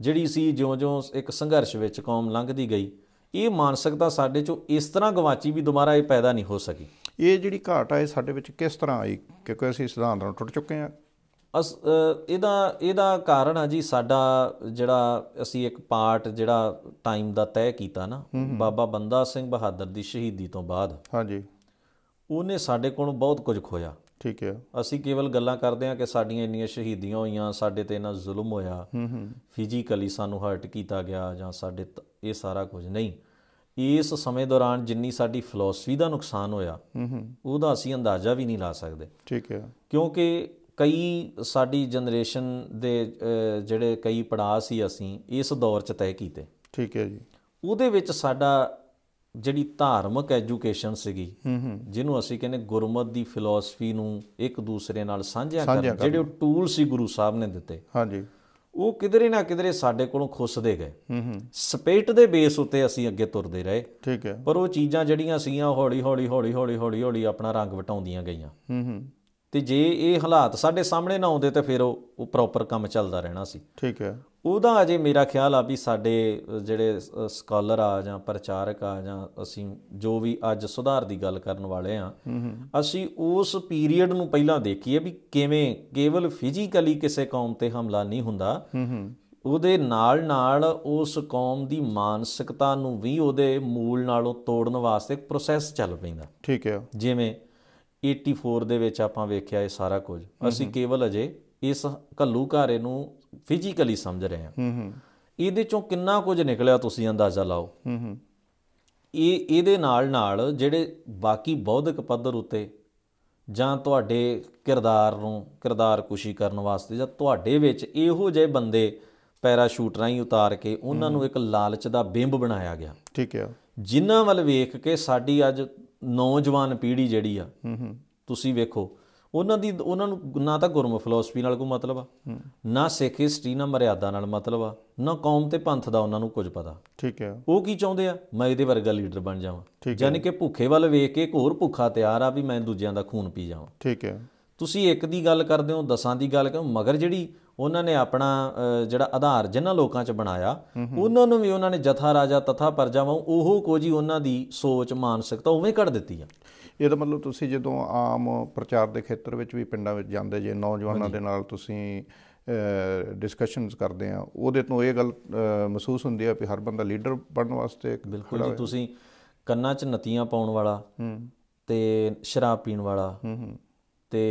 ਜਿਹੜੀ ਸੀ ਜਿਉਂ-ਜਿਉਂ ਇੱਕ ਸੰਘਰਸ਼ ਵਿੱਚ ਕੌਮ ਲੰਘਦੀ ਗਈ ਇਹ ਮਾਨਸਿਕਤਾ ਸਾਡੇ ਚੋਂ ਇਸ ਤਰ੍ਹਾਂ ਗਵਾਚੀ ਵੀ ਦੁਬਾਰਾ ਇਹ ਪੈਦਾ ਨਹੀਂ ਹੋ ਸਕੀ ਇਹ ਜਿਹੜੀ ਘਾਟ ਆ ਇਹ ਸਾਡੇ ਵਿੱਚ ਕਿਸ ਤਰ੍ਹਾਂ ਆਈ ਕਿਉਂਕਿ ਅਸੀਂ ਸਿਧਾਂਤ ਨਾਲ ਟੁੱਟ ਚੁੱਕੇ ਹਾਂ ਅਸ ਇਹਦਾ ਇਹਦਾ ਕਾਰਨ ਆ ਜੀ ਸਾਡਾ ਜਿਹੜਾ ਅਸੀਂ ਇੱਕ ਪਾਰਟ ਜਿਹੜਾ ਟਾਈਮ ਦਾ ਤੈਅ ਕੀਤਾ ਨਾ ਬਾਬਾ ਬੰਦਾ ਸਿੰਘ ਬਹਾਦਰ ਦੀ ਸ਼ਹੀਦੀ ਤੋਂ ਬਾਅਦ ਹਾਂਜੀ ਉਹਨੇ ਸਾਡੇ ਕੋਲੋਂ ਬਹੁਤ ਕੁਝ ਖੋਇਆ ਠੀਕ ਹੈ ਅਸੀਂ ਕੇਵਲ ਗੱਲਾਂ ਕਰਦੇ ਹਾਂ ਕਿ ਸਾਡੀਆਂ ਇੰਨੀਆਂ ਸ਼ਹੀਦੀਆਂ ਹੋਈਆਂ ਸਾਡੇ ਤੇ ਇੰਨਾ ਜ਼ੁਲਮ ਹੋਇਆ ਹੂੰ ਹੂੰ ਫਿਜ਼ੀਕਲੀ ਸਾਨੂੰ ਹਰਟ ਕੀਤਾ ਗਿਆ ਜਾਂ ਸਾਡੇ ਇਹ ਸਾਰਾ ਕੁਝ ਨਹੀਂ ਇਸ ਸਮੇਂ ਦੌਰਾਨ ਜਿੰਨੀ ਸਾਡੀ ਫਿਲਾਸਫੀ ਦਾ ਨੁਕਸਾਨ ਹੋਇਆ ਹੂੰ ਉਹਦਾ ਅਸੀਂ ਅੰਦਾਜ਼ਾ ਵੀ ਨਹੀਂ ਲਾ ਸਕਦੇ ਠੀਕ ਹੈ ਕਿਉਂਕਿ ਕਈ ਸਾਡੀ ਜਨਰੇਸ਼ਨ ਦੇ ਜਿਹੜੇ ਕਈ ਪੜਾਅ ਸੀ ਅਸੀਂ ਇਸ ਦੌਰ 'ਚ ਤੈਅ ਕੀਤੇ ਠੀਕ ਹੈ ਜੀ ਉਹਦੇ ਵਿੱਚ ਸਾਡਾ ਜਿਹੜੀ ਧਾਰਮਿਕ ਐਜੂਕੇਸ਼ਨ ਸੀਗੀ ਜਿਹਨੂੰ ਅਸੀਂ ਕਹਿੰਦੇ ਗੁਰਮਤ ਦੀ ਫਿਲਾਸਫੀ ਨੂੰ ਇੱਕ ਦੂਸਰੇ ਨਾਲ ਸਾਂਝਿਆ ਕਰਨ ਜਿਹੜੇ ਟੂਲ ਸੀ ਗੁਰੂ ਸਾਹਿਬ ਨੇ ਦਿੱਤੇ ਹਾਂਜੀ ਉਹ ਕਿਧਰੇ ਨਾ ਕਿਧਰੇ ਸਾਡੇ ਕੋਲੋਂ ਖੁੱਸਦੇ ਗਏ ਹੂੰ ਸਪੇਟ ਦੇ ਬੇਸ ਉੱਤੇ ਅਸੀਂ ਅੱਗੇ ਤੁਰਦੇ ਰਹੇ ਠੀਕ ਹੈ ਪਰ ਉਹ ਚੀਜ਼ਾਂ ਜਿਹੜੀਆਂ ਸੀਆਂ ਹੌਲੀ ਹੌਲੀ ਹੌਲੀ ਹੌਲੀ ਹੌਲੀ ਹੌਲੀ ਆਪਣਾ ਰੰਗ ਵਟਾਉਂਦੀਆਂ ਗਈਆਂ ਹੂੰ ਹੂੰ ਤੇ ਜੇ ਇਹ ਹਾਲਾਤ ਸਾਡੇ ਸਾਹਮਣੇ ਨਾ ਆਉਂਦੇ ਤਾਂ ਫਿਰ ਉਹ ਪ੍ਰੋਪਰ ਕੰਮ ਚੱਲਦਾ ਰਹਿਣਾ ਸੀ ਠੀਕ ਹੈ ਉਹਦਾ ਅਜੇ ਮੇਰਾ ਖਿਆਲ ਆ ਵੀ ਸਾਡੇ ਜਿਹੜੇ ਸਕਾਲਰ ਆ ਜਾਂ ਪ੍ਰਚਾਰਕ ਆ ਜਾਂ ਅਸੀਂ ਜੋ ਵੀ ਅੱਜ ਸੁਧਾਰ ਦੀ ਗੱਲ ਕਰਨ ਵਾਲੇ ਆ ਅਸੀਂ ਉਸ ਪੀਰੀਅਡ ਨੂੰ ਪਹਿਲਾਂ ਦੇਖੀਏ ਵੀ ਕਿਵੇਂ ਕੇਵਲ ਫਿਜ਼ੀਕਲੀ ਕਿਸੇ ਕੌਮ ਤੇ ਹਮਲਾ ਨਹੀਂ ਹੁੰਦਾ ਉਹਦੇ ਨਾਲ ਨਾਲ ਉਸ ਕੌਮ ਦੀ ਮਾਨਸਿਕਤਾ ਨੂੰ ਵੀ ਉਹਦੇ ਮੂਲ ਨਾਲੋਂ ਤੋੜਨ ਵਾਸਤੇ ਪ੍ਰੋਸੈਸ ਚੱਲ ਪੈਂਦਾ ਠੀਕ ਹੈ ਜਿਵੇਂ 84 ਦੇ ਵਿੱਚ ਆਪਾਂ ਵੇਖਿਆ ਇਹ ਸਾਰਾ ਕੁਝ ਅਸੀਂ ਕੇਵਲ ਅਜੇ ਇਸ ਘੱਲੂ ਘਾਰੇ ਨੂੰ ਫਿਜ਼ੀਕਲੀ ਸਮਝ ਰਹੇ ਹਾਂ ਹੂੰ ਹੂੰ ਇਹਦੇ ਚੋਂ ਕਿੰਨਾ ਕੁਝ ਨਿਕਲਿਆ ਤੁਸੀਂ ਅੰਦਾਜ਼ਾ ਲਾਓ ਹੂੰ ਹੂੰ ਇਹ ਇਹਦੇ ਨਾਲ ਨਾਲ ਜਿਹੜੇ ਬਾਕੀ ਬੌਧਿਕ ਪੱਧਰ ਉੱਤੇ ਜਾਂ ਤੁਹਾਡੇ ਕਿਰਦਾਰ ਨੂੰ ਕਿਰਦਾਰ ਕੁਸ਼ੀ ਕਰਨ ਵਾਸਤੇ ਜਾਂ ਤੁਹਾਡੇ ਵਿੱਚ ਇਹੋ ਜਿਹੇ ਬੰਦੇ ਪੈਰਾਸ਼ੂਟ ਰਾਹੀਂ ਉਤਾਰ ਕੇ ਉਹਨਾਂ ਨੂੰ ਇੱਕ ਲਾਲਚ ਦਾ ਬਿੰਬ ਬਣਾਇਆ ਗਿਆ ਠੀਕ ਹੈ ਜਿਨ੍ਹਾਂ ਵੱਲ ਵੇਖ ਕੇ ਸਾਡੀ ਅੱਜ ਨੌਜਵਾਨ ਪੀੜ੍ਹੀ ਜਿਹੜੀ ਆ ਹੂੰ ਹੂੰ ਤੁਸੀਂ ਵੇਖੋ ਉਹਨਾਂ ਦੀ ਉਹਨਾਂ ਨੂੰ ਨਾ ਤਾਂ ਗੁਰਮੁਖ ਫਿਲਾਸਫੀ ਨਾਲ ਕੋਈ ਮਤਲਬ ਆ ਨਾ ਸਿੱਖ ਹਿਸਟਰੀ ਨਾ ਮਰਿਆਦਾ ਨਾਲ ਮਤਲਬ ਆ ਨਾ ਕੌਮ ਤੇ ਪੰਥ ਦਾ ਉਹਨਾਂ ਨੂੰ ਕੁਝ ਪਤਾ ਠੀਕ ਹੈ ਉਹ ਕੀ ਚਾਹੁੰਦੇ ਆ ਮੈਂ ਇਹਦੇ ਵਰਗਾ ਲੀਡਰ ਬਣ ਜਾਵਾਂ ਯਾਨੀ ਕਿ ਭੁੱਖੇ ਵੱਲ ਵੇਖ ਕੇ ਇੱਕ ਹੋਰ ਭੁੱਖਾ ਤਿਆਰ ਆ ਵੀ ਮੈਂ ਦੂਜਿਆਂ ਦਾ ਖੂਨ ਪੀ ਜਾਵਾਂ ਠੀਕ ਹੈ ਤੁਸੀਂ ਇੱਕ ਦੀ ਗੱਲ ਕਰਦੇ ਹੋ ਦਸਾਂ ਦੀ ਗੱਲ ਕਰ ਮਗਰ ਜਿਹੜੀ ਉਹਨਾਂ ਨੇ ਆਪਣਾ ਜਿਹੜਾ ਆਧਾਰ ਜਿਨ੍ਹਾਂ ਲੋਕਾਂ 'ਚ ਬਣਾਇਆ ਉਹਨਾਂ ਨੂੰ ਵੀ ਉਹਨਾਂ ਨੇ ਜਥਾ ਰਾਜਾ ਤਥਾ ਪਰਜਾ ਵਾਂ ਉਹੋ ਕੋਜੀ ਉਹਨਾਂ ਦੀ ਸੋਚ ਮਾਨਸਿਕਤਾ ਉਵੇਂ ਕੱਢ ਦਿੱਤੀ ਆ ਇਹਦਾ ਮਤਲਬ ਤੁਸੀਂ ਜਦੋਂ ਆਮ ਪ੍ਰਚਾਰ ਦੇ ਖੇਤਰ ਵਿੱਚ ਵੀ ਪਿੰਡਾਂ ਵਿੱਚ ਜਾਂਦੇ ਜੇ ਨੌਜਵਾਨਾਂ ਦੇ ਨਾਲ ਤੁਸੀਂ ਡਿਸਕਸ਼ਨਸ ਕਰਦੇ ਆ ਉਹਦੇ ਤੋਂ ਇਹ ਗੱਲ ਮਹਿਸੂਸ ਹੁੰਦੀ ਆ ਕਿ ਹਰ ਬੰਦਾ ਲੀਡਰ ਬਣਨ ਵਾਸਤੇ ਬਿਲਕੁਲ ਜੀ ਤੁਸੀਂ ਕੰਨਾਂ 'ਚ ਨਤੀਆਂ ਪਾਉਣ ਵਾਲਾ ਤੇ ਸ਼ਰਾਬ ਪੀਣ ਵਾਲਾ ਤੇ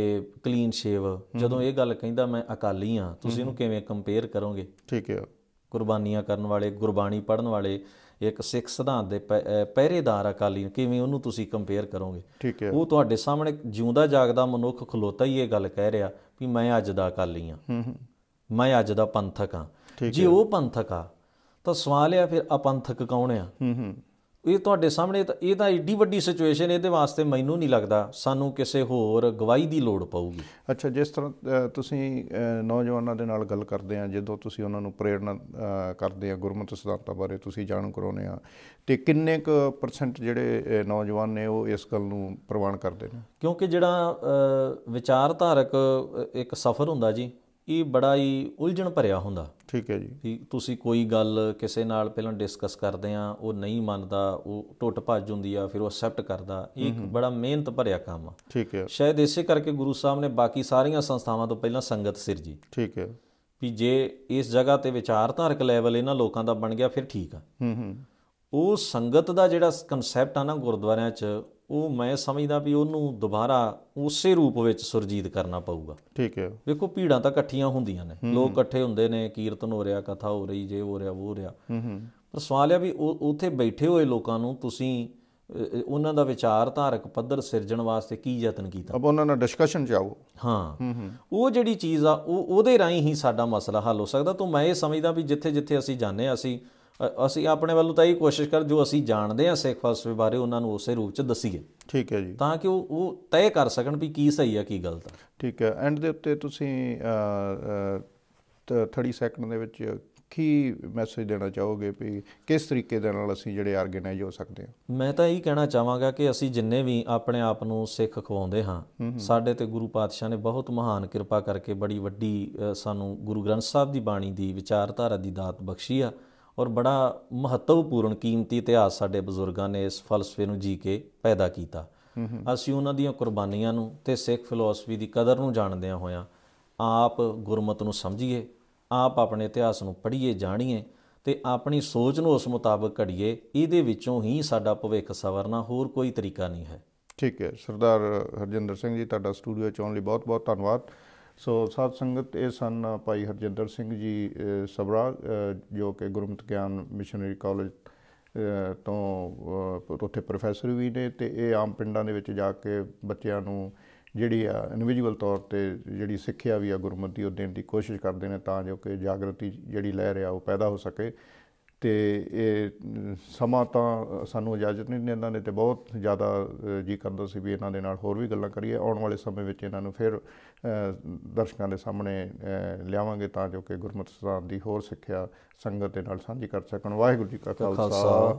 ਕਲੀਨ ਸ਼ੇਵ ਜਦੋਂ ਇਹ ਗੱਲ ਕਹਿੰਦਾ ਮੈਂ ਅਕਾਲੀ ਆ ਤੁਸੀਂ ਇਹਨੂੰ ਕਿਵੇਂ ਕੰਪੇਅਰ ਕਰੋਗੇ ਠੀਕ ਹੈ ਕੁਰਬਾਨੀਆਂ ਕਰਨ ਵਾਲੇ ਗੁਰਬਾਣੀ ਪੜਨ ਵਾਲੇ ਇੱਕ ਸਿੱਖ ਸਿਧਾਂਤ ਦੇ ਪਹਿਰੇਦਾਰ ਅਕਾਲੀ ਕਿਵੇਂ ਉਹਨੂੰ ਤੁਸੀਂ ਕੰਪੇਅਰ ਕਰੋਗੇ ਠੀਕ ਹੈ ਉਹ ਤੁਹਾਡੇ ਸਾਹਮਣੇ ਜਿਉਂਦਾ ਜਾਗਦਾ ਮਨੁੱਖ ਖਲੋਤਾ ਹੀ ਇਹ ਗੱਲ ਕਹਿ ਰਿਹਾ ਵੀ ਮੈਂ ਅੱਜ ਦਾ ਅਕਾਲੀ ਆ ਮੈਂ ਅੱਜ ਦਾ ਪੰਥਕ ਆ ਜੇ ਉਹ ਪੰਥਕ ਆ ਤਾਂ ਸਵਾਲ ਆ ਫਿਰ ਅਪੰਥਕ ਕੌਣ ਆ ਇਹ ਤੁਹਾਡੇ ਸਾਹਮਣੇ ਇਹ ਤਾਂ ਏਡੀ ਵੱਡੀ ਸਿਚੁਏਸ਼ਨ ਇਹਦੇ ਵਾਸਤੇ ਮੈਨੂੰ ਨਹੀਂ ਲੱਗਦਾ ਸਾਨੂੰ ਕਿਸੇ ਹੋਰ ਗਵਾਹੀ ਦੀ ਲੋੜ ਪਊਗੀ ਅੱਛਾ ਜਿਸ ਤਰ੍ਹਾਂ ਤੁਸੀਂ ਨੌਜਵਾਨਾਂ ਦੇ ਨਾਲ ਗੱਲ ਕਰਦੇ ਆ ਜਦੋਂ ਤੁਸੀਂ ਉਹਨਾਂ ਨੂੰ ਪ੍ਰੇਰਣਾ ਕਰਦੇ ਆ ਗੁਰਮਤਿ ਸਿਧਾਂਤਾਂ ਬਾਰੇ ਤੁਸੀਂ ਜਾਣੂ ਕਰਾਉਨੇ ਆ ਤੇ ਕਿੰਨੇ ਕੁ ਪਰਸੈਂਟ ਜਿਹੜੇ ਨੌਜਵਾਨ ਨੇ ਉਹ ਇਸ ਗੱਲ ਨੂੰ ਪ੍ਰਵਾਨ ਕਰਦੇ ਨੇ ਕਿਉਂਕਿ ਜਿਹੜਾ ਵਿਚਾਰਧਾਰਕ ਇੱਕ ਸਫ਼ਰ ਹੁੰਦਾ ਜੀ ਇਹ ਬੜਾ ਹੀ ਉਲਝਣ ਭਰਿਆ ਹੁੰਦਾ ਠੀਕ ਹੈ ਜੀ ਵੀ ਤੁਸੀਂ ਕੋਈ ਗੱਲ ਕਿਸੇ ਨਾਲ ਪਹਿਲਾਂ ਡਿਸਕਸ ਕਰਦੇ ਆ ਉਹ ਨਹੀਂ ਮੰਨਦਾ ਉਹ ਟੁੱਟ ਭੱਜ ਹੁੰਦੀ ਆ ਫਿਰ ਉਹ ਅਸੈਪਟ ਕਰਦਾ ਇਹ ਇੱਕ ਬੜਾ ਮਿਹਨਤ ਭਰਿਆ ਕੰਮ ਆ ਠੀਕ ਹੈ ਸ਼ਾਇਦ ਇਸੇ ਕਰਕੇ ਗੁਰੂ ਸਾਹਿਬ ਨੇ ਬਾਕੀ ਸਾਰੀਆਂ ਸੰਸਥਾਵਾਂ ਤੋਂ ਪਹਿਲਾਂ ਸੰਗਤ ਸਿਰਜੀ ਠੀਕ ਹੈ ਵੀ ਜੇ ਇਸ ਜਗ੍ਹਾ ਤੇ ਵਿਚਾਰਧਾਰਕ ਲੈਵਲ ਇਹਨਾਂ ਲੋਕਾਂ ਦਾ ਬਣ ਗਿਆ ਫਿਰ ਠੀਕ ਆ ਹੂੰ ਹੂੰ ਉਹ ਸੰਗਤ ਦਾ ਜਿਹੜਾ ਕਨਸੈਪਟ ਆ ਨਾ ਗੁਰਦੁਆਰਿਆਂ 'ਚ ਉਹ ਮੈਂ ਸਮਝਦਾ ਵੀ ਉਹਨੂੰ ਦੁਬਾਰਾ ਉਸੇ ਰੂਪ ਵਿੱਚ ਸੁਰਜੀਤ ਕਰਨਾ ਪਊਗਾ ਠੀਕ ਹੈ ਵੇਖੋ ਭੀੜਾਂ ਤਾਂ ਇਕੱਠੀਆਂ ਹੁੰਦੀਆਂ ਨੇ ਲੋਕ ਇਕੱਠੇ ਹੁੰਦੇ ਨੇ ਕੀਰਤਨ ਹੋ ਰਿਹਾ ਕਥਾ ਹੋ ਰਹੀ ਜੇ ਹੋ ਰਿਹਾ ਉਹ ਹੋ ਰਿਹਾ ਪਰ ਸਵਾਲ ਹੈ ਵੀ ਉੱਥੇ ਬੈਠੇ ਹੋਏ ਲੋਕਾਂ ਨੂੰ ਤੁਸੀਂ ਉਹਨਾਂ ਦਾ ਵਿਚਾਰਧਾਰਕ ਪੱਧਰ ਸਿਰਜਣ ਵਾਸਤੇ ਕੀ ਯਤਨ ਕੀਤਾ ਅਬ ਉਹਨਾਂ ਨਾਲ ਡਿਸਕਸ਼ਨ ਚ ਆਓ ਹਾਂ ਉਹ ਜਿਹੜੀ ਚੀਜ਼ ਆ ਉਹ ਉਹਦੇ ਰਾਹੀਂ ਹੀ ਸਾਡਾ ਮਸਲਾ ਹੱਲ ਹੋ ਸਕਦਾ ਤੋਂ ਮੈਂ ਇਹ ਸਮਝਦਾ ਵੀ ਜਿੱਥੇ ਜਿੱਥੇ ਅਸੀਂ ਜਾਂਦੇ ਆ ਅਸੀਂ ਅਸੀਂ ਆਪਣੇ ਵੱਲੋਂ ਤਾਂ ਇਹ ਕੋਸ਼ਿਸ਼ ਕਰ ਜੋ ਅਸੀਂ ਜਾਣਦੇ ਹਾਂ ਸਿੱਖ ਫਲਸਫੇ ਬਾਰੇ ਉਹਨਾਂ ਨੂੰ ਉਸੇ ਰੂਪ ਚ ਦਸੀਏ ਠੀਕ ਹੈ ਜੀ ਤਾਂ ਕਿ ਉਹ ਉਹ ਤੈਅ ਕਰ ਸਕਣ ਵੀ ਕੀ ਸਹੀ ਹੈ ਕੀ ਗਲਤ ਹੈ ਠੀਕ ਹੈ ਐਂਡ ਦੇ ਉੱਤੇ ਤੁਸੀਂ 30 ਸੈਕਿੰਡ ਦੇ ਵਿੱਚ ਕੀ ਮੈਸੇਜ ਦੇਣਾ ਚਾਹੋਗੇ ਵੀ ਕਿਸ ਤਰੀਕੇ ਦੇ ਨਾਲ ਅਸੀਂ ਜਿਹੜੇ ਆਰਗੇਨਾਈਜ਼ ਹੋ ਸਕਦੇ ਹਾਂ ਮੈਂ ਤਾਂ ਇਹ ਕਹਿਣਾ ਚਾਹਾਂਗਾ ਕਿ ਅਸੀਂ ਜਿੰਨੇ ਵੀ ਆਪਣੇ ਆਪ ਨੂੰ ਸਿੱਖ ਖਵਾਉਂਦੇ ਹਾਂ ਸਾਡੇ ਤੇ ਗੁਰੂ ਪਾਤਸ਼ਾਹ ਨੇ ਬਹੁਤ ਮਹਾਨ ਕਿਰਪਾ ਕਰਕੇ ਬੜੀ ਵੱਡੀ ਸਾਨੂੰ ਗੁਰੂ ਗ੍ਰੰਥ ਸਾਹਿਬ ਦੀ ਬਾਣੀ ਦੀ ਵਿਚਾਰਧਾਰਾ ਦੀ ਦਾਤ ਬਖਸ਼ੀ ਆ ਔਰ ਬੜਾ ਮਹੱਤਵਪੂਰਨ ਕੀਮਤੀ ਇਤਿਹਾਸ ਸਾਡੇ ਬਜ਼ੁਰਗਾਂ ਨੇ ਇਸ ਫਲਸਫੇ ਨੂੰ ਜੀ ਕੇ ਪੈਦਾ ਕੀਤਾ ਅਸੀਂ ਉਹਨਾਂ ਦੀਆਂ ਕੁਰਬਾਨੀਆਂ ਨੂੰ ਤੇ ਸਿੱਖ ਫਿਲਾਸਫੀ ਦੀ ਕਦਰ ਨੂੰ ਜਾਣਦਿਆਂ ਹੋਇਆਂ ਆਪ ਗੁਰਮਤ ਨੂੰ ਸਮਝੀਏ ਆਪ ਆਪਣੇ ਇਤਿਹਾਸ ਨੂੰ ਪੜ੍ਹੀਏ ਜਾਣੀਏ ਤੇ ਆਪਣੀ ਸੋਚ ਨੂੰ ਉਸ ਮੁਤਾਬਕ ਘੜੀਏ ਇਹਦੇ ਵਿੱਚੋਂ ਹੀ ਸਾਡਾ ਭਵਿੱਖ ਸਵਰਨਾ ਹੋਰ ਕੋਈ ਤਰੀਕਾ ਨਹੀਂ ਹੈ ਠੀਕ ਹੈ ਸਰਦਾਰ ਹਰਜਿੰਦਰ ਸਿੰਘ ਜੀ ਤੁਹਾਡਾ ਸਟੂਡੀਓ ਚ ਆਉਣ ਲਈ ਬਹੁਤ-ਬਹੁਤ ਧੰਨਵਾਦ ਸੋ ਸਾਧ ਸੰਗਤ ਇਹ ਸਨ ਭਾਈ ਹਰਜਿੰਦਰ ਸਿੰਘ ਜੀ ਸਬਰਾ ਜੋ ਕਿ ਗੁਰਮਤਿ ਗਿਆਨ ਮਿਸ਼ਨਰੀ ਕਾਲਜ ਤੋਂ ਉੱਥੇ ਪ੍ਰੋਫੈਸਰ ਵੀ ਨੇ ਤੇ ਇਹ ਆਮ ਪਿੰਡਾਂ ਦੇ ਵਿੱਚ ਜਾ ਕੇ ਬੱਚਿਆਂ ਨੂੰ ਜਿਹੜੀ ਆ ਇਨਵਿਜੂਅਲ ਤੌਰ ਤੇ ਜਿਹੜੀ ਸਿੱਖਿਆ ਵੀ ਆ ਗੁਰਮਤਿ ਉਹ ਦੇਣ ਦੀ ਕੋਸ਼ਿਸ਼ ਕਰਦੇ ਨੇ ਤਾਂ ਜੋ ਕਿ ਜਾਗਰਤੀ ਜਿਹੜੀ ਲੈ ਰਿਹਾ ਉਹ ਪੈਦਾ ਹੋ ਸਕੇ ਤੇ ਇਹ ਸਮਾਂ ਤਾਂ ਸਾਨੂੰ ਇਜਾਜ਼ਤ ਨਹੀਂ ਦਿੰਦਾ ਨੇ ਤੇ ਬਹੁਤ ਜ਼ਿਆਦਾ ਜੀ ਕਰਦਾ ਸੀ ਵੀ ਇਹਨਾਂ ਦੇ ਨਾਲ ਹੋਰ ਵੀ ਗੱਲਾਂ ਕਰੀਏ ਆਉਣ ਵਾਲੇ ਸਮੇਂ ਵਿੱਚ ਇਹਨਾਂ ਨੂੰ ਫਿਰ ਦਰਸ਼ਕਾਂ ਦੇ ਸਾਹਮਣੇ ਲਿਆਵਾਂਗੇ ਤਾਂ ਜੋ ਕਿ ਗੁਰਮਤਿ ਸਦਾਨ ਦੀ ਹੋਰ ਸਿੱਖਿਆ ਸੰਗਤ ਦੇ ਨਾਲ ਸਾਂਝੀ ਕਰ ਸਕਣ ਵਾਹਿਗੁਰੂ ਜੀ ਕਾ ਖਾਲਸਾ